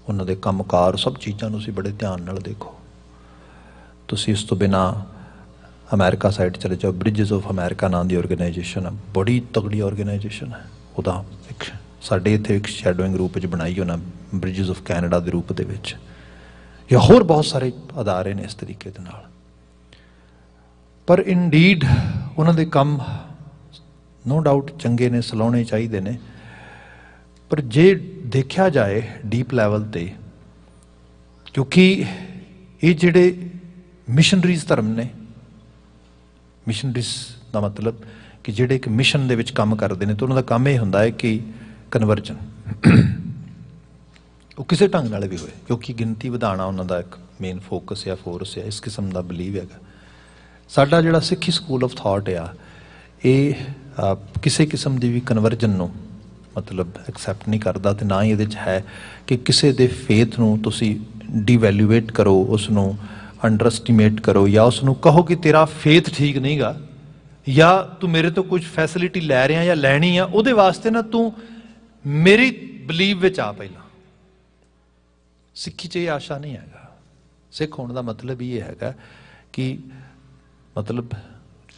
ਉਹਨਾਂ ਦੇ ਕੰਮਕਾਰ ਸਭ ਚੀਜ਼ਾਂ ਨੂੰ ਤੁਸੀਂ ਬੜੇ ਧਿਆਨ ਨਾਲ ਦੇਖੋ ਤੁਸੀਂ ਇਸ ਤੋਂ ਬਿਨਾ ਅਮਰੀਕਾ ਸਾਈਡ ਚਲੇ ਜਾਓ ਬ੍ਰਿਜਸ ਆਫ ਅਮਰੀਕਾ ਨਾਂ ਦੀ ਆਰਗੇਨਾਈਜੇਸ਼ਨ ਹੈ ਬੜੀ ਤਗੜੀ ਆਰਗੇਨਾਈਜੇਸ਼ਨ ਹੈ ਉਹਦਾ ਇੱਕ ਸਾਡੇ ਇੱਥੇ ਇੱਕ ਸ਼ੈਡੋਇੰਗ ਰੂਪ ਵਿੱਚ ਬਣਾਈ ਹੋਣਾ ਬ੍ਰਿਜਸ ਆਫ ਕੈਨੇਡਾ ਦੇ ਰੂਪ ਦੇ ਵਿੱਚ ਜਾਂ ਹੋਰ ਬਹੁਤ ਸਾਰੇ ਅਦਾਰੇ ਨੇ ਇਸ ਤਰੀਕੇ ਦੇ ਨਾਲ ਪਰ ਇਨਡੀਡ ਉਹਨਾਂ ਦੇ ਕੰਮ ਨੋ ਡਾਊਟ ਚੰਗੇ ਨੇ ਸਲਾਉਣੇ ਚਾਹੀਦੇ ਨੇ ਪਰ ਜੇ ਦੇਖਿਆ ਜਾਏ ਡੀਪ ਲੈਵਲ ਤੇ ਕਿਉਂਕਿ ਇਹ ਜਿਹੜੇ ਮਿਸ਼ਨਰੀਜ਼ ਧਰਮ ਨੇ ਮਿਸ਼ਨਰੀਜ਼ ਦਾ ਮਤਲਬ ਕਿ ਜਿਹੜੇ ਇੱਕ ਮਿਸ਼ਨ ਦੇ ਵਿੱਚ ਕੰਮ ਕਰਦੇ ਨੇ ਤੇ ਉਹਨਾਂ ਦਾ ਕੰਮ ਇਹ ਹੁੰਦਾ ਹੈ ਕਿ ਕਨਵਰਜਨ ਉਹ ਕਿਸੇ ਢੰਗ ਨਾਲ ਵੀ ਹੋਏ ਕਿਉਂਕਿ ਗਿਣਤੀ ਵਧਾਣਾ ਉਹਨਾਂ ਦਾ ਇੱਕ ਮੇਨ ਫੋਕਸ ਹੈ ਫੋਰਸ ਹੈ ਇਸ ਕਿਸਮ ਦਾ ਬਲੀਵ ਹੈਗਾ ਸਾਡਾ ਜਿਹੜਾ ਸਿੱਖੀ ਸਕੂਲ ਆਫ ਥਾਟ ਆ ਇਹ ਕਿਸੇ ਕਿਸਮ ਦੀ ਵੀ ਕਨਵਰਜਨ ਨੂੰ ਮਤਲਬ ਐਕਸੈਪਟ ਨਹੀਂ ਕਰਦਾ ਤੇ ਨਾ ਹੀ ਇਹਦੇ ਵਿੱਚ ਹੈ ਕਿ ਕਿਸੇ ਦੇ ਫੇਥ ਨੂੰ ਤੁਸੀਂ ਡੀਵੈਲਿਊਏਟ ਕਰੋ ਉਸ ਨੂੰ ਅੰਡਰਐਸਟੀਮੇਟ ਕਰੋ ਜਾਂ ਉਸ ਨੂੰ ਕਹੋ ਕਿ ਤੇਰਾ ਫੇਥ ਠੀਕ ਨਹੀਂਗਾ ਜਾਂ ਤੂੰ ਮੇਰੇ ਤੋਂ ਕੁਝ ਫੈਸਿਲਿਟੀ ਲੈ ਰਿਹਾ ਜਾਂ ਲੈਣੀ ਆ ਉਹਦੇ ਵਾਸਤੇ ਨਾ ਤੂੰ ਮੇਰੀ ਬਲੀਵ ਵਿੱਚ ਆ ਪਹਿਲਾਂ ਸਿੱਖੀ 'ਚ ਇਹ ਆਸ਼ਾ ਨਹੀਂ ਹੈਗਾ ਸਿੱਖ ਹੋਣ ਦਾ ਮਤਲਬ ਇਹ ਹੈਗਾ ਕਿ ਮਤਲਬ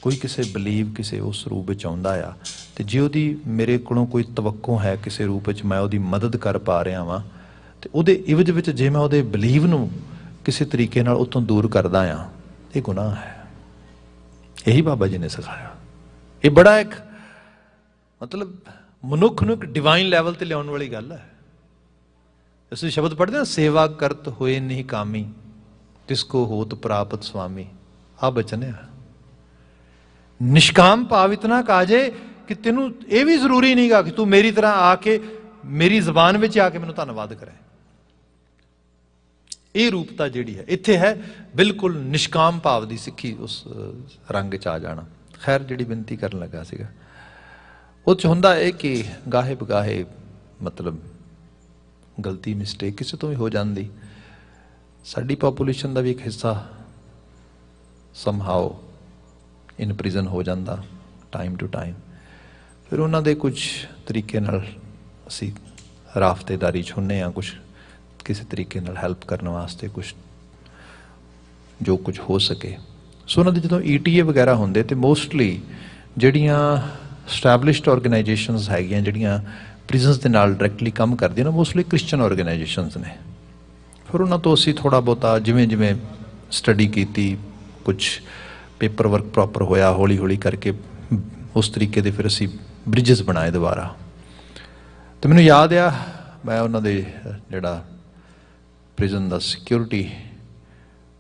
ਕੋਈ ਕਿਸੇ ਬਲੀਵ ਕਿਸੇ ਉਸ ਰੂਪ ਵਿੱਚ ਆਉਂਦਾ ਆ ਤੇ ਜੇ ਉਹਦੀ ਮੇਰੇ ਕੋਲੋਂ ਕੋਈ ਤਵੱਕੋ ਹੈ ਕਿਸੇ ਰੂਪ ਵਿੱਚ ਮੈਂ ਉਹਦੀ ਮਦਦ ਕਰ ਪਾ ਰਿਹਾ ਵਾਂ ਤੇ ਉਹਦੇ ਇਵਜ ਵਿੱਚ ਜੇ ਮੈਂ ਉਹਦੇ ਬਲੀਵ ਨੂੰ ਕਿਸੇ ਤਰੀਕੇ ਨਾਲ ਉਤੋਂ ਦੂਰ ਕਰਦਾ ਆ ਇਹ ਗੁਨਾਹ ਹੈ ਇਹੀ ਬਾਬਾ ਜੀ ਨੇ ਸਿਖਾਇਆ ਇਹ ਬੜਾ ਇੱਕ ਮਤਲਬ ਮਨੁੱਖ ਨੂੰ ਇੱਕ ਡਿਵਾਈਨ ਲੈਵਲ ਤੇ ਲਿਆਉਣ ਵਾਲੀ ਗੱਲ ਹੈ ਅਸੀਂ ਸ਼ਬਦ ਪੜ੍ਹਦੇ ਹਾਂ ਸੇਵਾ ਕਰਤ ਹੋਏ ਨਹੀਂ ਕਾਮੀ ਤਿਸ ਕੋ ਹੋਤ ਪ੍ਰਾਪਤ ਸੁਆਮੀ ਆ ਬਚਨ ਹੈ ਨਿਸ਼ਕਾਮ ਭਾਵ ਇਤਨਾ ਕਾਜੇ ਕਿ ਤੈਨੂੰ ਇਹ ਵੀ ਜ਼ਰੂਰੀ ਨਹੀਂਗਾ ਕਿ ਤੂੰ ਮੇਰੀ ਤਰ੍ਹਾਂ ਆ ਕੇ ਮੇਰੀ ਜ਼ੁਬਾਨ ਵਿੱਚ ਆ ਕੇ ਮੈਨੂੰ ਧੰਨਵਾਦ ਕਰੇ ਇਹ ਰੂਪਤਾ ਜਿਹੜੀ ਹੈ ਇੱਥੇ ਹੈ ਬਿਲਕੁਲ ਨਿਸ਼ਕਾਮ ਭਾਵ ਦੀ ਸਿੱਖੀ ਉਸ ਰੰਗ ਚ ਆ ਜਾਣਾ ਖੈਰ ਜਿਹੜੀ ਬੇਨਤੀ ਕਰਨ ਲੱਗਾ ਸੀਗਾ ਉਹ ਚ ਹੁੰਦਾ ਹੈ ਕਿ ਗਾਹੇ ਬਗਾਹੇ ਮਤਲਬ ਗਲਤੀ ਮਿਸਟੇਕ ਕਿਸੇ ਤੋਂ ਵੀ ਹੋ ਜਾਂਦੀ ਸਾਡੀ ਪੋਪੂਲੇਸ਼ਨ ਦਾ ਵੀ ਇੱਕ ਹਿੱਸਾ ਸਮਹਾਉ ਇਨ ਪ੍ਰਿਜ਼ਨ ਹੋ ਜਾਂਦਾ ਟਾਈਮ ਟੂ ਟਾਈਮ ਫਿਰ ਉਹਨਾਂ ਦੇ ਕੁਝ ਤਰੀਕੇ ਨਾਲ ਅਸੀਂ ਰਾਫਤੇਦਾਰੀ ਚ ਹੁੰਨੇ ਆ ਕੁਝ ਕਿਸੇ ਤਰੀਕੇ ਨਾਲ ਹੈਲਪ ਕਰਨ ਵਾਸਤੇ ਕੁਝ ਜੋ ਕੁਝ ਹੋ ਸਕੇ ਸੋ ਉਹਨਾਂ ਦੇ ਜਦੋਂ ਈਟੀਏ e ਵਗੈਰਾ ਹੁੰਦੇ ਤੇ ਮੋਸਟਲੀ ਜਿਹੜੀਆਂ ਸਟੈਬਲਿਸ਼ਡ ਆਰਗੇਨਾਈਜੇਸ਼ਨਸ ਹੈਗੀਆਂ ਜਿਹੜੀਆਂ ਪ੍ਰਿਜ਼ਨਸ ਦੇ ਨਾਲ ਡਾਇਰੈਕਟਲੀ ਕੰਮ ਕਰਦੀਆਂ ਨੇ ਮੋਸਟਲੀ ਕ੍ਰਿਸਚੀਅਨ ਆਰਗੇਨਾਈਜੇਸ਼ਨਸ ਨੇ ਫਿਰ ਉਹਨਾਂ ਤੋਂ ਅਸੀਂ ਥੋੜਾ ਬੋਤਾ ਜਿਵੇਂ ਜਿਵੇਂ ਸਟੱਡੀ ਕੀਤੀ ਕੁਝ ਪੇਪਰ ਵਰਕ ਪ੍ਰੋਪਰ ਹੋਇਆ ਹੌਲੀ ਹੌਲੀ ਕਰਕੇ ਉਸ ਤਰੀਕੇ ਦੇ ਫਿਰ ਅਸੀਂ ਬ੍ਰਿਜਸ ਬਣਾਏ ਦੁਬਾਰਾ ਤੇ ਮੈਨੂੰ ਯਾਦ ਆ ਮੈਂ ਉਹਨਾਂ ਦੇ ਜਿਹੜਾ ਪ੍ਰਿਜ਼ਨ ਦਾ ਸਿਕਿਉਰਿਟੀ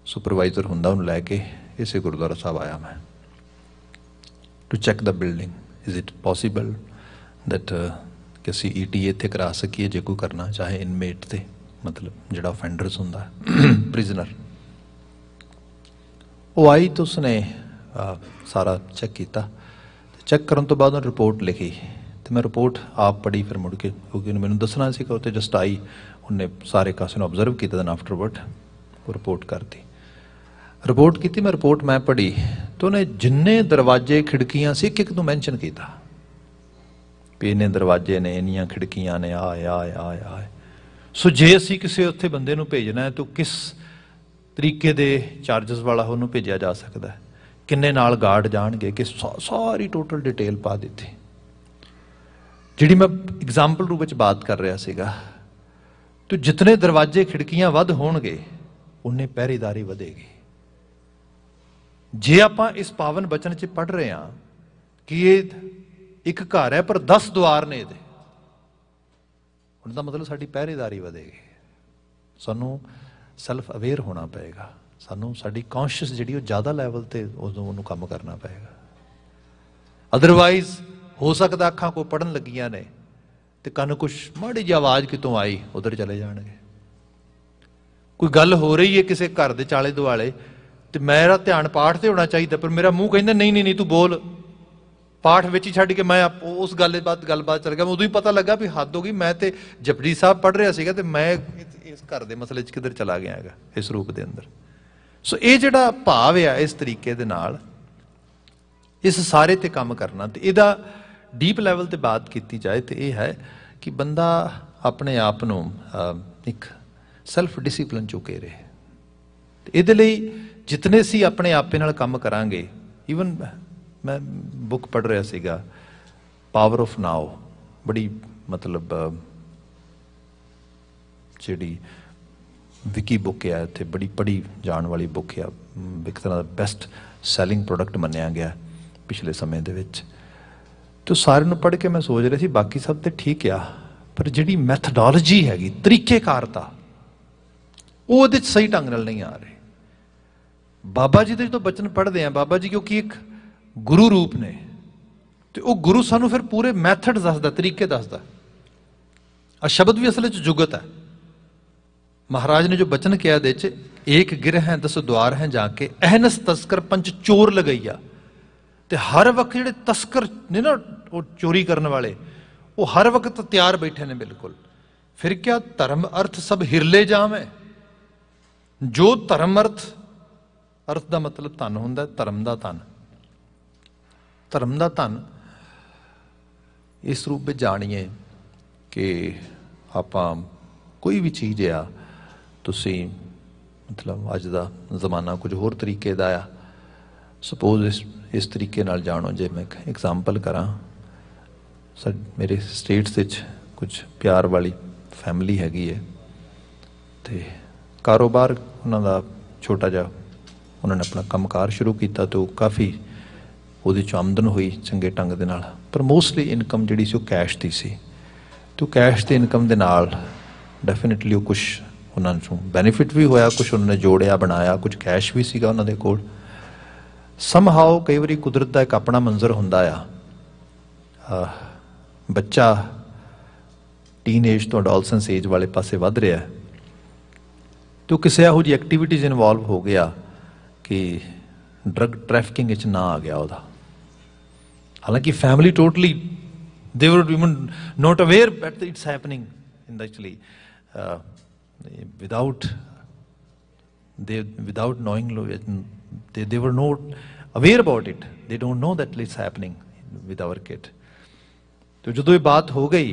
ਸੁਪਰਵਾਈਜ਼ਰ ਹੁੰਦਾ ਉਹਨੂੰ ਲੈ ਕੇ ਇਸੇ ਗੁਰਦੁਆਰਾ ਸਾਹਿਬ ਆਇਆ ਮੈਂ to check the building is it possible that ਕਿ ਅਸੀਂ ਈਟੀ ਇੱਥੇ ਕਰਾ ਸਕੀਏ ਜੇ ਕੋ ਕਰਨਾ ਚਾਹੇ ਇਨਮੇਟ ਤੇ ਮਤਲਬ ਜਿਹੜਾ ਆਫੈਂਡਰਸ ਹੁੰਦਾ ਹੈ ਪ੍ਰਿਜ਼ਨਰ ਉਹ ਆਈ ਤਾਂ ਉਸਨੇ ਸਾਰਾ ਚੈੱਕ ਕੀਤਾ ਚੈੱਕ ਕਰਨ ਤੋਂ ਬਾਅਦ ਉਹ ਰਿਪੋਰਟ ਲਿਖੀ ਤੇ ਮੈਂ ਰਿਪੋਰਟ ਆਪ ਪੜ੍ਹੀ ਫਿਰ ਮੁੜ ਕੇ ਕਿਉਂਕਿ ਉਹਨੇ ਮੈਨੂੰ ਦੱਸਣਾ ਸੀ ਕਿ ਉੱਥੇ ਜਸਟ ਆਈ ਉਹਨੇ ਸਾਰੇ ਕਾਸੇ ਨੂੰ ਆਬਜ਼ਰਵ ਕੀਤਾ ਦਨ ਆਫਟਰਵਰਡ ਉਹ ਰਿਪੋਰਟ ਕਰਤੀ ਰਿਪੋਰਟ ਕੀਤੀ ਮੈਂ ਰਿਪੋਰਟ ਮੈਂ ਪੜ੍ਹੀ ਤਾਂ ਉਹਨੇ ਜਿੰਨੇ ਦਰਵਾਜ਼ੇ ਖਿੜਕੀਆਂ ਸੀ ਇੱਕ ਇੱਕ ਨੂੰ ਮੈਂਸ਼ਨ ਕੀਤਾ ਵੀ ਇਹਨੇ ਦਰਵਾਜ਼ੇ ਨੇ ਇਨੀਆਂ ਖਿੜਕੀਆਂ ਨੇ ਆ ਆ ਆ ਆ ਸੋ ਜੇ ਅਸੀਂ ਕਿਸੇ ਉੱਥੇ ਬੰਦੇ ਨੂੰ ਭੇਜਣਾ ਹੈ ਤਾਂ ਕਿਸ ਤਰੀਕੇ ਦੇ ਚਾਰजेस ਵਾਲਾ ਉਹਨੂੰ ਭੇਜਿਆ ਜਾ ਸਕਦਾ ਹੈ ਕਿੰਨੇ ਨਾਲ ਗਾਰਡ ਜਾਣਗੇ ਕਿ ਸਾਰੀ ਟੋਟਲ ਡਿਟੇਲ ਪਾ ਦਿੱਤੀ ਜਿਹੜੀ ਮੈਂ ਐਗਜ਼ਾਮਪਲ ਰੂਪ ਵਿੱਚ ਬਾਤ ਕਰ ਰਿਹਾ ਸੀਗਾ ਤੋ ਜਿੰਨੇ ਦਰਵਾਜ਼ੇ ਖਿੜਕੀਆਂ ਵੱਧ ਹੋਣਗੇ ਉਨੇ ਪਹਿਰੇਦਾਰੀ ਵਧੇਗੀ ਜੇ ਆਪਾਂ ਇਸ ਪਾਵਨ ਬਚਨ 'ਚ ਪੜ ਰਹੇ ਆ ਕਿ ਇਹ ਇੱਕ ਘਰ ਹੈ ਪਰ 10 ਦਵਾਰ ਨੇ ਇਹਦੇ ਹੁਣ ਦਾ ਮਤਲਬ ਸਾਡੀ ਪਹਿਰੇਦਾਰੀ ਵਧੇਗੀ ਸਾਨੂੰ ਸੈਲਫ ਅਵੇਅਰ ਹੋਣਾ ਪਏਗਾ ਸਾਨੂੰ ਸਾਡੀ ਕੌਨਸ਼ੀਅਸ ਜਿਹੜੀ ਉਹ ਜ਼ਿਆਦਾ ਲੈਵਲ ਤੇ ਉਹਨੂੰ ਕੰਮ ਕਰਨਾ ਪਏਗਾ ਅਦਰਵਾਈਜ਼ ਹੋ ਸਕਦਾ ਅੱਖਾਂ ਕੋ ਪੜਨ ਲੱਗੀਆਂ ਨੇ ਤੇ ਕੰਨ ਕੁਛ ਮਾੜੀ ਜਿਹੀ ਆਵਾਜ਼ ਕਿਤੋਂ ਆਈ ਉਧਰ ਚਲੇ ਜਾਣਗੇ ਕੋਈ ਗੱਲ ਹੋ ਰਹੀ ਹੈ ਕਿਸੇ ਘਰ ਦੇ ਚਾਲੇ ਦੁਆਲੇ ਤੇ ਮੇਰਾ ਧਿਆਨ ਪਾਠ ਤੇ ਹੋਣਾ ਚਾਹੀਦਾ ਪਰ ਮੇਰਾ ਮੂੰਹ ਕਹਿੰਦਾ ਨਹੀਂ ਨਹੀਂ ਨਹੀਂ ਤੂੰ ਬੋਲ ਪਾਠ ਵਿੱਚ ਹੀ ਛੱਡ ਕੇ ਮੈਂ ਉਸ ਗੱਲ ਬਾਤ ਗੱਲਬਾਤ ਚੱਲ ਗਿਆ ਉਦੋਂ ਹੀ ਪਤਾ ਲੱਗਾ ਵੀ ਹੱਦ ਹੋ ਗਈ ਮੈਂ ਤੇ ਜਪਜੀ ਸਾਹਿਬ ਪੜ ਰਿਹਾ ਸੀਗਾ ਤੇ ਮੈਂ ਇਸ ਘਰ ਦੇ ਮਸਲੇ 'ਚ ਕਿੱਧਰ ਚਲਾ ਗਿਆ ਹੈਗਾ ਇਸ ਰੂਪ ਦੇ ਅੰਦਰ ਸੋ ਇਹ ਜਿਹੜਾ ਭਾਵ ਆ ਇਸ ਤਰੀਕੇ ਦੇ ਨਾਲ ਇਸ ਸਾਰੇ ਤੇ ਕੰਮ ਕਰਨਾ ਤੇ ਇਹਦਾ ਡੀਪ ਲੈਵਲ ਤੇ ਬਾਤ ਕੀਤੀ ਜਾਏ ਤੇ ਇਹ ਹੈ ਕਿ ਬੰਦਾ ਆਪਣੇ ਆਪ ਨੂੰ ਇੱਕ ਸੈਲਫ ਡਿਸਪਲਿਨ ਚੁਕੇ ਰਹੇ ਇਹਦੇ ਲਈ ਜਿਤਨੇ ਸੀ ਆਪਣੇ ਆਪੇ ਨਾਲ ਕੰਮ ਕਰਾਂਗੇ ਈਵਨ ਮੈਂ ਬੁੱਕ ਪੜ ਰਿਹਾ ਸੀਗਾ ਪਾਵਰ ਆਫ ਨਾਓ ਬੜੀ ਮਤਲਬ ਜਿਹੜੀ ਵਿਕੀ ਬੁੱਕ ਹੈ ਇੱਥੇ ਬੜੀ ਪੜੀ ਜਾਣ ਵਾਲੀ ਬੁੱਕ ਹੈ ਇੱਕ ਤਰ੍ਹਾਂ ਦਾ ਬੈਸਟ ਸੈਲਿੰਗ ਪ੍ਰੋਡਕਟ ਮੰਨਿਆ ਗਿਆ ਪਿਛਲੇ ਸਮੇਂ ਦੇ ਵਿੱਚ ਤੋ ਸਾਰੇ ਨੂੰ ਪੜ ਕੇ ਮੈਂ ਸੋਚ ਰਿਹਾ ਸੀ ਬਾਕੀ ਸਭ ਤੇ ਠੀਕ ਆ ਪਰ ਜਿਹੜੀ ਮੈਥਡੋਲੋਜੀ ਹੈਗੀ ਤਰੀਕੇਕਾਰਤਾ ਉਹ ਉਹਦੇ ਚ ਸਹੀ ਢੰਗ ਨਾਲ ਨਹੀਂ ਆ ਰਹੀ ਬਾਬਾ ਜੀ ਦੇ ਜਦੋਂ ਬਚਨ ਪੜ੍ਹਦੇ ਆ ਬਾਬਾ ਜੀ ਕਿਉਂਕਿ ਇੱਕ ਗੁਰੂ ਰੂਪ ਨੇ ਤੇ ਉਹ ਗੁਰੂ ਸਾਨੂੰ ਫਿਰ ਪੂਰੇ ਮੈਥਡ ਦੱਸਦਾ ਤਰੀਕੇ ਦੱਸਦਾ ਆ ਸ਼ਬਦ ਵੀ ਅਸਲ ਵਿੱਚ ਜੁਗਤ ਹੈ ਮਹਾਰਾਜ ਨੇ ਜੋ ਬਚਨ ਕਿਹਾ ਦੇ ਚ ਏਕ ਗਿਰਹ ਹੈ ਦਸ ਦਵਾਰ ਹੈ ਜਾ ਕੇ ਅਹਨਸ ਤਸਕਰ ਪੰਜ ਚੋਰ ਲਗਈਆ ਤੇ ਹਰ ਵਕਤ ਜਿਹੜੇ ਤਸਕਰ ਨੇ ਨਾ ਉਹ ਚੋਰੀ ਕਰਨ ਵਾਲੇ ਉਹ ਹਰ ਵਕਤ ਤਿਆਰ ਬੈਠੇ ਨੇ ਬਿਲਕੁਲ ਫਿਰ ਕਿਆ ਧਰਮ ਅਰਥ ਸਭ ਹਿਰਲੇ ਜਾਵੇਂ ਜੋ ਧਰਮ ਅਰਥ ਅਰਥ ਦਾ ਮਤਲਬ ਧਨ ਹੁੰਦਾ ਧਰਮ ਦਾ ਧਨ ਧਰਮ ਦਾ ਧਨ ਇਸ ਰੂਪ ਵਿੱਚ ਜਾਣੀਏ ਕਿ ਆਪਾਂ ਕੋਈ ਵੀ ਚੀਜ਼ ਆ ਤੁਸੀਂ ਮਤਲਬ ਅੱਜ ਦਾ ਜ਼ਮਾਨਾ ਕੁਝ ਹੋਰ ਤਰੀਕੇ ਦਾ ਆ ਸਪੋਜ਼ ਇਸ ਇਸ ਤਰੀਕੇ ਨਾਲ ਜਾਣੋ ਜੇ ਮੈਂ ਇੱਕ ਐਗਜ਼ਾਮਪਲ ਕਰਾਂ ਸਰ ਮੇਰੇ ਸਟੇਟਸ ਵਿੱਚ ਕੁਝ ਪਿਆਰ ਵਾਲੀ ਫੈਮਿਲੀ ਹੈਗੀ ਹੈ ਤੇ ਕਾਰੋਬਾਰ ਉਹਨਾਂ ਦਾ ਛੋਟਾ ਜਿਹਾ ਉਹਨਾਂ ਨੇ ਆਪਣਾ ਕੰਮਕਾਰ ਸ਼ੁਰੂ ਕੀਤਾ ਤੇ ਉਹ ਕਾਫੀ ਉਹਦੇ ਚ ਆਮਦਨ ਹੋਈ ਚੰਗੇ ਢੰਗ ਦੇ ਨਾਲ ਪਰ ਮੋਸਟਲੀ ਇਨਕਮ ਜਿਹੜੀ ਸੀ ਉਹ ਕੈਸ਼ ਦੀ ਸੀ ਤੇ ਕੈਸ਼ ਦੀ ਇਨਕਮ ਦੇ ਨਾਲ ਡੈਫੀਨਿਟਲੀ ਉਹ ਕੁਝ ਉਹਨਾਂ ਨੂੰ ਬੈਨੀਫਿਟ ਵੀ ਹੋਇਆ ਕੁਝ ਉਹਨਾਂ ਨੇ ਜੋੜਿਆ ਬਣਾਇਆ ਕੁਝ ਕੈਸ਼ ਵੀ ਸੀਗਾ ਉਹਨਾਂ ਦੇ ਕੋਲ ਸਮਹਾਉ ਕਈ ਵਾਰੀ ਕੁਦਰਤ ਦਾ ਇੱਕ ਆਪਣਾ ਮੰਜ਼ਰ ਹੁੰਦਾ ਆ ਬੱਚਾ ਟੀਨੇਜ ਤੋਂ ਅਡੋਲਸੈਂਸ ਏਜ ਵਾਲੇ ਪਾਸੇ ਵੱਧ ਰਿਹਾ ਤੋ ਕਿਸੇ ਇਹੋ ਜੀ ਐਕਟੀਵਿਟੀਜ਼ ਇਨਵੋਲਵ ਹੋ ਗਿਆ कि ड्रग ट्रैफिकिंग ना आ गया हालांकि family totally they're women not aware but it's happening in the actually without they without knowing they they're not aware about it they don't know that it's happening with our kit तो जो ये बात हो गई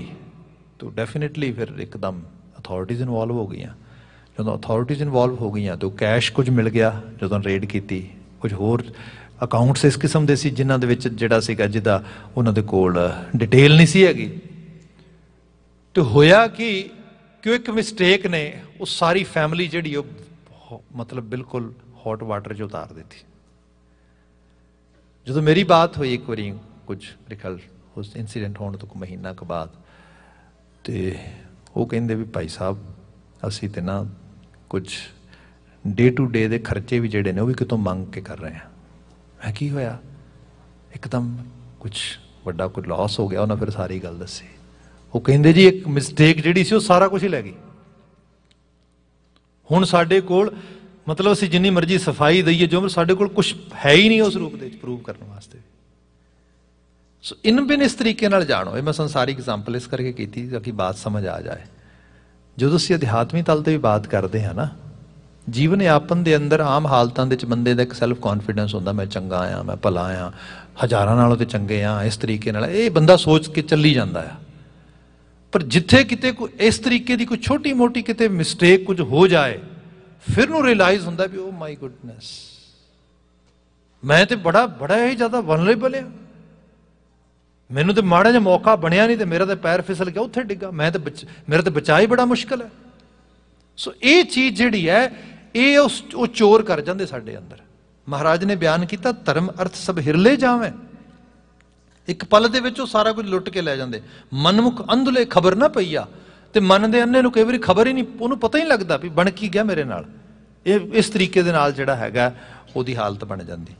तो definitely फिर एकदम authorities involve हो गई हैं ਜਦੋਂ ਅਥਾਰਟੀਜ਼ ਇਨਵੋਲਵ ਹੋ ਗਈਆਂ ਤਾਂ ਕੈਸ਼ ਕੁਝ ਮਿਲ ਗਿਆ ਜਦੋਂ ਰੇਡ ਕੀਤੀ ਕੁਝ ਹੋਰ ਅਕਾਊਂਟਸ ਇਸ ਕਿਸਮ ਦੇ ਸੀ ਜਿਨ੍ਹਾਂ ਦੇ ਵਿੱਚ ਜਿਹੜਾ ਸੀਗਾ ਜਿਹਦਾ ਉਹਨਾਂ ਦੇ ਕੋਲ ਡਿਟੇਲ ਨਹੀਂ ਸੀ ਹੈਗੀ ਤੇ ਹੋਇਆ ਕਿ ਕਿਉਂ ਇੱਕ ਮਿਸਟੇਕ ਨੇ ਉਹ ਸਾਰੀ ਫੈਮਿਲੀ ਜਿਹੜੀ ਉਹ ਮਤਲਬ ਬਿਲਕੁਲ ਹੌਟ ਵਾਟਰ 'ਚ ਉਤਾਰ ਦਿੱਤੀ ਜਦੋਂ ਮੇਰੀ ਬਾਤ ਹੋਈ ਇੱਕ ਵਾਰੀ ਕੁਝ ਰਿਖਲ ਉਸ ਇਨਸੀਡੈਂਟ ਹੋਣ ਤੋਂ ਕੁ ਮਹੀਨਾ ਕੁ ਬਾਅਦ ਤੇ ਉਹ ਕਹਿੰਦੇ ਵੀ ਭਾਈ ਸਾਹਿਬ ਅਸੀਂ ਤੇ ਨਾ ਕੁਝ ਡੇ ਟੂ ਡੇ ਦੇ ਖਰਚੇ ਵੀ ਜਿਹੜੇ ਨੇ ਉਹ ਵੀ ਕਿਤੋਂ ਮੰਗ ਕੇ ਕਰ ਰਹੇ ਆ ਮੈਂ ਕੀ ਹੋਇਆ ਇੱਕਦਮ ਕੁਝ ਵੱਡਾ ਕੋਈ ਲਾਸ ਹੋ ਗਿਆ ਉਹਨਾਂ ਫਿਰ ਸਾਰੀ ਗੱਲ ਦੱਸੀ ਉਹ ਕਹਿੰਦੇ ਜੀ ਇੱਕ ਮਿਸਟੇਕ ਜਿਹੜੀ ਸੀ ਉਹ ਸਾਰਾ ਕੁਝ ਹੀ ਲੈ ਗਈ ਹੁਣ ਸਾਡੇ ਕੋਲ ਮਤਲਬ ਅਸੀਂ ਜਿੰਨੀ ਮਰਜ਼ੀ ਸਫਾਈ ਦਈਏ ਜੋ ਸਾਡੇ ਕੋਲ ਕੁਝ ਹੈ ਹੀ ਨਹੀਂ ਉਸ ਰੂਪ ਦੇ ਵਿੱਚ ਪ੍ਰੂਵ ਕਰਨ ਵਾਸਤੇ ਸੋ ਇਨ ਬਿਨ ਇਸ ਤਰੀਕੇ ਨਾਲ ਜਾਣੋ ਇਹ ਮੈਂ ਸੰਸਾਰੀ ਐਗਜ਼ਾਮਪਲ ਇਸ ਕਰਕੇ ਕੀਤੀ ਤਾਂ ਕਿ ਬਾਤ ਸਮਝ ਆ ਜਾਏ ਜਦੋਂ ਅਸੀਂ ਅਧਿਆਤਮੀ ਤਲ ਤੇ ਵੀ ਬਾਤ ਕਰਦੇ ਹਾਂ ਨਾ ਜੀਵਨ ਯਾਪਨ ਦੇ ਅੰਦਰ ਆਮ ਹਾਲਤਾਂ ਦੇ ਵਿੱਚ ਬੰਦੇ ਦਾ ਇੱਕ ਸੈਲਫ ਕੌਨਫੀਡੈਂਸ ਹੁੰਦਾ ਮੈਂ ਚੰਗਾ ਆ ਮੈਂ ਭਲਾ ਆ ਹਜ਼ਾਰਾਂ ਨਾਲੋਂ ਤੇ ਚੰਗੇ ਆ ਇਸ ਤਰੀਕੇ ਨਾਲ ਇਹ ਬੰਦਾ ਸੋਚ ਕੇ ਚੱਲੀ ਜਾਂਦਾ ਆ ਪਰ ਜਿੱਥੇ ਕਿਤੇ ਕੋਈ ਇਸ ਤਰੀਕੇ ਦੀ ਕੋਈ ਛੋਟੀ ਮੋਟੀ ਕਿਤੇ ਮਿਸਟੇਕ ਕੁਝ ਹੋ ਜਾਏ ਫਿਰ ਨੂੰ ਰਿਅਲਾਈਜ਼ ਹੁੰਦਾ ਵੀ ਓ ਮਾਈ ਗੁੱਡਨੈਸ ਮੈਂ ਤੇ ਬੜਾ ਬੜਾ ਹੀ ਜ਼ਿਆਦਾ ਵਨਰੇਬਲ ਆ ਮੈਨੂੰ ਤੇ ਮਾੜਾ ਜਿਹਾ ਮੌਕਾ ਬਣਿਆ ਨਹੀਂ ਤੇ ਮੇਰਾ ਤੇ ਪੈਰ ਫਿਸਲ ਗਿਆ ਉੱਥੇ ਡਿੱਗਾ ਮੈਂ ਤੇ ਮੇਰਾ ਤੇ ਬਚਾ ਹੀ ਬੜਾ ਮੁਸ਼ਕਲ ਹੈ ਸੋ ਇਹ ਚੀਜ਼ ਜਿਹੜੀ ਹੈ ਇਹ ਉਸ ਉਹ ਚੋਰ ਕਰ ਜਾਂਦੇ ਸਾਡੇ ਅੰਦਰ ਮਹਾਰਾਜ ਨੇ ਬਿਆਨ ਕੀਤਾ ਧਰਮ ਅਰਥ ਸਭ ਹਿਰਲੇ ਜਾਵੇਂ ਇੱਕ ਪਲ ਦੇ ਵਿੱਚ ਉਹ ਸਾਰਾ ਕੁਝ ਲੁੱਟ ਕੇ ਲੈ ਜਾਂਦੇ ਮਨਮੁਖ ਅੰਧਲੇ ਖਬਰ ਨਾ ਪਈਆ ਤੇ ਮਨ ਦੇ ਅੰਨੇ ਨੂੰ ਕਈ ਵਾਰੀ ਖਬਰ ਹੀ ਨਹੀਂ ਉਹਨੂੰ ਪਤਾ ਹੀ ਨਹੀਂ ਲੱਗਦਾ ਵੀ ਬਣ ਕੀ ਗਿਆ ਮੇਰੇ ਨਾਲ ਇਹ ਇਸ ਤਰੀਕੇ ਦੇ ਨਾਲ ਜਿਹੜਾ ਹੈਗਾ ਉਹਦੀ ਹਾਲਤ ਬਣ ਜਾਂਦੀ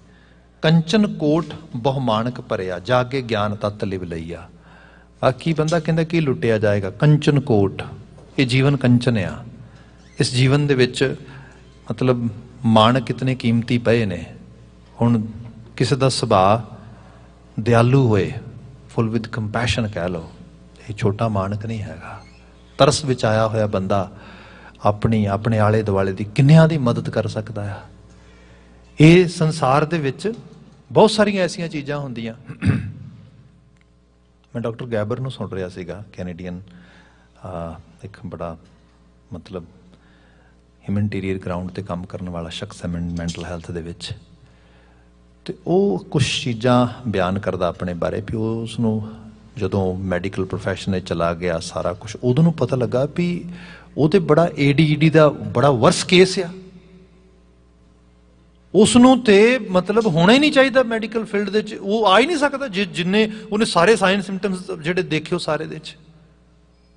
ਕੰਚਨ ਕੋਟ ਬਹੁਮਾਨਕ ਭਰਿਆ ਜਾ ਕੇ ਗਿਆਨ ਤਤ ਲਿਵ ਲਈਆ ਕੀ ਬੰਦਾ ਕਹਿੰਦਾ ਕੀ ਲੁੱਟਿਆ ਜਾਏਗਾ ਕੰਚਨ ਕੋਟ ਇਹ ਜੀਵਨ ਕੰਚਨ ਆ ਇਸ ਜੀਵਨ ਦੇ ਵਿੱਚ ਮਤਲਬ ਮਾਣ ਕਿਤਨੇ ਕੀਮਤੀ ਪਏ ਨੇ ਹੁਣ ਕਿਸੇ ਦਾ ਸੁਭਾਅ ਦਿਆਲੂ ਹੋਏ ਫੁੱਲ ਵਿਦ ਕੰਪੈਸ਼ਨ ਕਹਿ ਲੋ ਇਹ ਛੋਟਾ ਮਾਨਕ ਨਹੀਂ ਹੈਗਾ ਤਰਸ ਵਿੱਚ ਆਇਆ ਹੋਇਆ ਬੰਦਾ ਆਪਣੀ ਆਪਣੇ ਆਲੇ ਦੁਆਲੇ ਦੀ ਕਿੰਨਿਆਂ ਦੀ ਮਦਦ ਕਰ ਸਕਦਾ ਆ ਇਹ ਸੰਸਾਰ ਦੇ ਵਿੱਚ ਬਹੁਤ ਸਾਰੀਆਂ ਐਸੀਆਂ ਚੀਜ਼ਾਂ ਹੁੰਦੀਆਂ ਮੈਂ ਡਾਕਟਰ ਗੈਬਰ ਨੂੰ ਸੁਣ ਰਿਹਾ ਸੀਗਾ ਕੈਨੇਡੀਅਨ ਇੱਕ ਬੜਾ ਮਤਲਬ ਹਿਊਮਨਟੇਰੀਅਰ ਗਰਾਊਂਡ ਤੇ ਕੰਮ ਕਰਨ ਵਾਲਾ ਸ਼ਖਸ ਹੈ ਮੈਂਟਲ ਹੈਲਥ ਦੇ ਵਿੱਚ ਤੇ ਉਹ ਕੁਝ ਚੀਜ਼ਾਂ ਬਿਆਨ ਕਰਦਾ ਆਪਣੇ ਬਾਰੇ ਵੀ ਉਸ ਨੂੰ ਜਦੋਂ ਮੈਡੀਕਲ ਪ੍ਰੋਫੈਸ਼ਨ ਨੇ ਚਲਾ ਗਿਆ ਸਾਰਾ ਕੁਝ ਉਹਨੂੰ ਨੂੰ ਪਤਾ ਲੱਗਾ ਵੀ ਉਹ ਤੇ ਬੜਾ ਏਡੀਡੀ e ਦਾ ਬੜਾ ਵਰਸ ਕੇਸ ਆ ਉਸ ਨੂੰ ਤੇ ਮਤਲਬ ਹੋਣਾ ਹੀ ਨਹੀਂ ਚਾਹੀਦਾ ਮੈਡੀਕਲ ਫੀਲਡ ਦੇ ਵਿੱਚ ਉਹ ਆ ਹੀ ਨਹੀਂ ਸਕਦਾ ਜਿੰਨੇ ਉਹਨੇ ਸਾਰੇ ਸਾਈਨ ਸਿੰਪਟਮਸ ਜਿਹੜੇ ਦੇਖਿਓ ਸਾਰੇ ਦੇ ਵਿੱਚ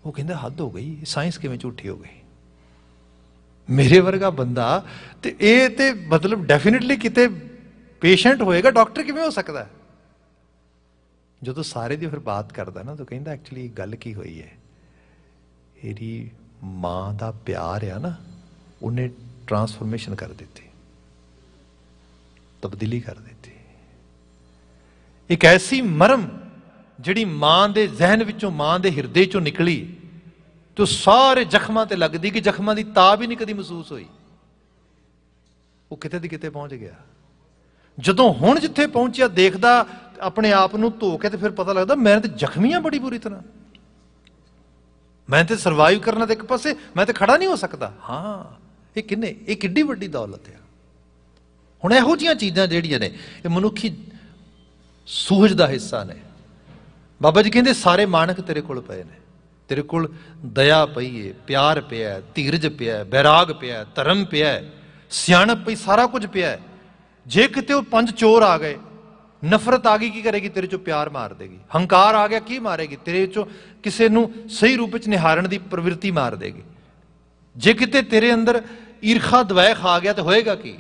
ਉਹ ਕਹਿੰਦਾ ਹੱਦ ਹੋ ਗਈ ਸਾਇੰਸ ਕਿਵੇਂ ਝੂਠੀ ਹੋ ਗਈ ਮੇਰੇ ਵਰਗਾ ਬੰਦਾ ਤੇ ਇਹ ਤੇ ਮਤਲਬ ਡੈਫੀਨਿਟਲੀ ਕਿਤੇ ਪੇਸ਼ੈਂਟ ਹੋਏਗਾ ਡਾਕਟਰ ਕਿਵੇਂ ਹੋ ਸਕਦਾ ਜਦੋਂ ਸਾਰੇ ਦੀ ਫਿਰ ਬਾਤ ਕਰਦਾ ਨਾ ਤਾਂ ਕਹਿੰਦਾ ਐਕਚੁਅਲੀ ਗੱਲ ਕੀ ਹੋਈ ਹੈ ਇਹਦੀ ਮਾਂ ਦਾ ਪਿਆਰ ਆ ਨਾ ਉਹਨੇ ਟਰਾਂਸਫਰਮੇਸ਼ਨ ਕਰ ਦਿੱਤੀ ਤਬਦੀਲੀ ਕਰ ਦਿੱਤੀ ਇੱਕ ਐਸੀ ਮਰਮ ਜਿਹੜੀ ਮਾਂ ਦੇ ਜ਼ਿਹਨ ਵਿੱਚੋਂ ਮਾਂ ਦੇ ਹਿਰਦੇ ਚੋਂ ਨਿਕਲੀ ਤੋ ਸਾਰੇ ਜ਼ਖਮਾਂ ਤੇ ਲੱਗਦੀ ਕਿ ਜ਼ਖਮਾਂ ਦੀ ਤਾਬ ਹੀ ਨਹੀਂ ਕਦੀ ਮਹਿਸੂਸ ਹੋਈ ਉਹ ਕਿਤੇ ਦੀ ਕਿਤੇ ਪਹੁੰਚ ਗਿਆ ਜਦੋਂ ਹੁਣ ਜਿੱਥੇ ਪਹੁੰਚਿਆ ਦੇਖਦਾ ਆਪਣੇ ਆਪ ਨੂੰ ਧੋ ਕੇ ਤੇ ਫਿਰ ਪਤਾ ਲੱਗਦਾ ਮੈਂ ਤੇ ਜ਼ਖਮੀਆਂ ਬੜੀ ਬੁਰੀ ਤਰ੍ਹਾਂ ਮੈਂ ਤੇ ਸਰਵਾਈਵ ਕਰਨਾ ਤੇ ਇੱਕ ਪਾਸੇ ਮੈਂ ਤੇ ਖੜਾ ਨਹੀਂ ਹੋ ਸਕਦਾ ਹਾਂ ਇਹ ਕਿੰਨੇ ਇਹ ਕਿੱਡੀ ਵੱਡੀ ਦੌਲਤ ਹੈ ਹੁਣ ਇਹੋ ਜੀਆਂ ਚੀਜ਼ਾਂ ਜਿਹੜੀਆਂ ਨੇ ਇਹ ਮਨੁੱਖੀ ਸੂਝ ਦਾ ਹਿੱਸਾ ਨੇ ਬਾਬਾ ਜੀ ਕਹਿੰਦੇ ਸਾਰੇ ਮਾਨਕ ਤੇਰੇ ਕੋਲ ਪਏ ਨੇ ਤੇਰੇ ਕੋਲ ਦਇਆ ਪਈ ਏ ਪਿਆਰ ਪਿਆ ਧੀਰਜ ਪਿਆ ਬੈਰਾਗ ਪਿਆ ਧਰਮ ਪਿਆ ਸਿਆਣਪ ਪਈ ਸਾਰਾ ਕੁਝ ਪਿਆ ਜੇ ਕਿਤੇ ਉਹ ਪੰਜ ਚੋਰ ਆ ਗਏ ਨਫ਼ਰਤ ਆ ਗਈ ਕੀ ਕਰੇਗੀ ਤੇਰੇ ਚੋਂ ਪਿਆਰ ਮਾਰ ਦੇਗੀ ਹੰਕਾਰ ਆ ਗਿਆ ਕੀ ਮਾਰੇਗੀ ਤੇਰੇ ਚੋਂ ਕਿਸੇ ਨੂੰ ਸਹੀ ਰੂਪ ਵਿੱਚ ਨਿਹਾਰਨ ਦੀ ਪ੍ਰਵਿਰਤੀ ਮਾਰ ਦੇਗੀ ਜੇ ਕਿਤੇ ਤੇਰੇ ਅੰਦਰ ਈਰਖਾ ਦਵੈਖ ਆ ਗਿਆ ਤੇ ਹੋਏਗਾ ਕੀ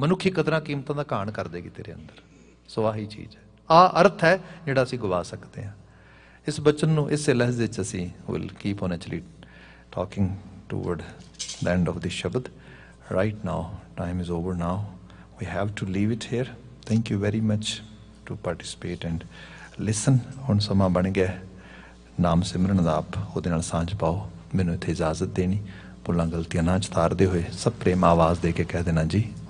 ਮਨੁੱਖੀ ਕਦਰਾਂ ਕੀਮਤਾਂ ਦਾ ਘਾਣ ਕਰ ਦੇਗੀ ਤੇਰੇ ਅੰਦਰ ਸੋ ਆਹੀ ਚੀਜ਼ ਹੈ ਆ ਅਰਥ ਹੈ ਜਿਹੜਾ ਅਸੀਂ ਗਵਾ ਸਕਦੇ ਹਾਂ ਇਸ ਬਚਨ ਨੂੰ ਇਸੇ ਲਹਿਜ਼ੇ 'ਚ ਅਸੀਂ will keep on actually talking toward the end of this shabad right now time is over now we have to leave it here thank you very much to participate and listen ਹੁਣ ਸਮਾਂ ਬਣ ਗਿਆ ਨਾਮ ਸਿਮਰਨ ਦਾ ਆਪ ਉਹਦੇ ਨਾਲ ਸਾਂਝ ਪਾਓ ਮੈਨੂੰ ਇੱਥੇ ਇਜਾਜ਼ਤ ਦੇਣੀ ਪੁੱਲਾਂ ਗਲਤੀਆਂ ਨਾ ਚਤਾਰਦੇ ਹੋਏ ਸਭ ਪ੍ਰੇਮ ਆਵਾਜ਼ ਦੇ ਕੇ ਕਹਿ ਦੇਣਾ ਜੀ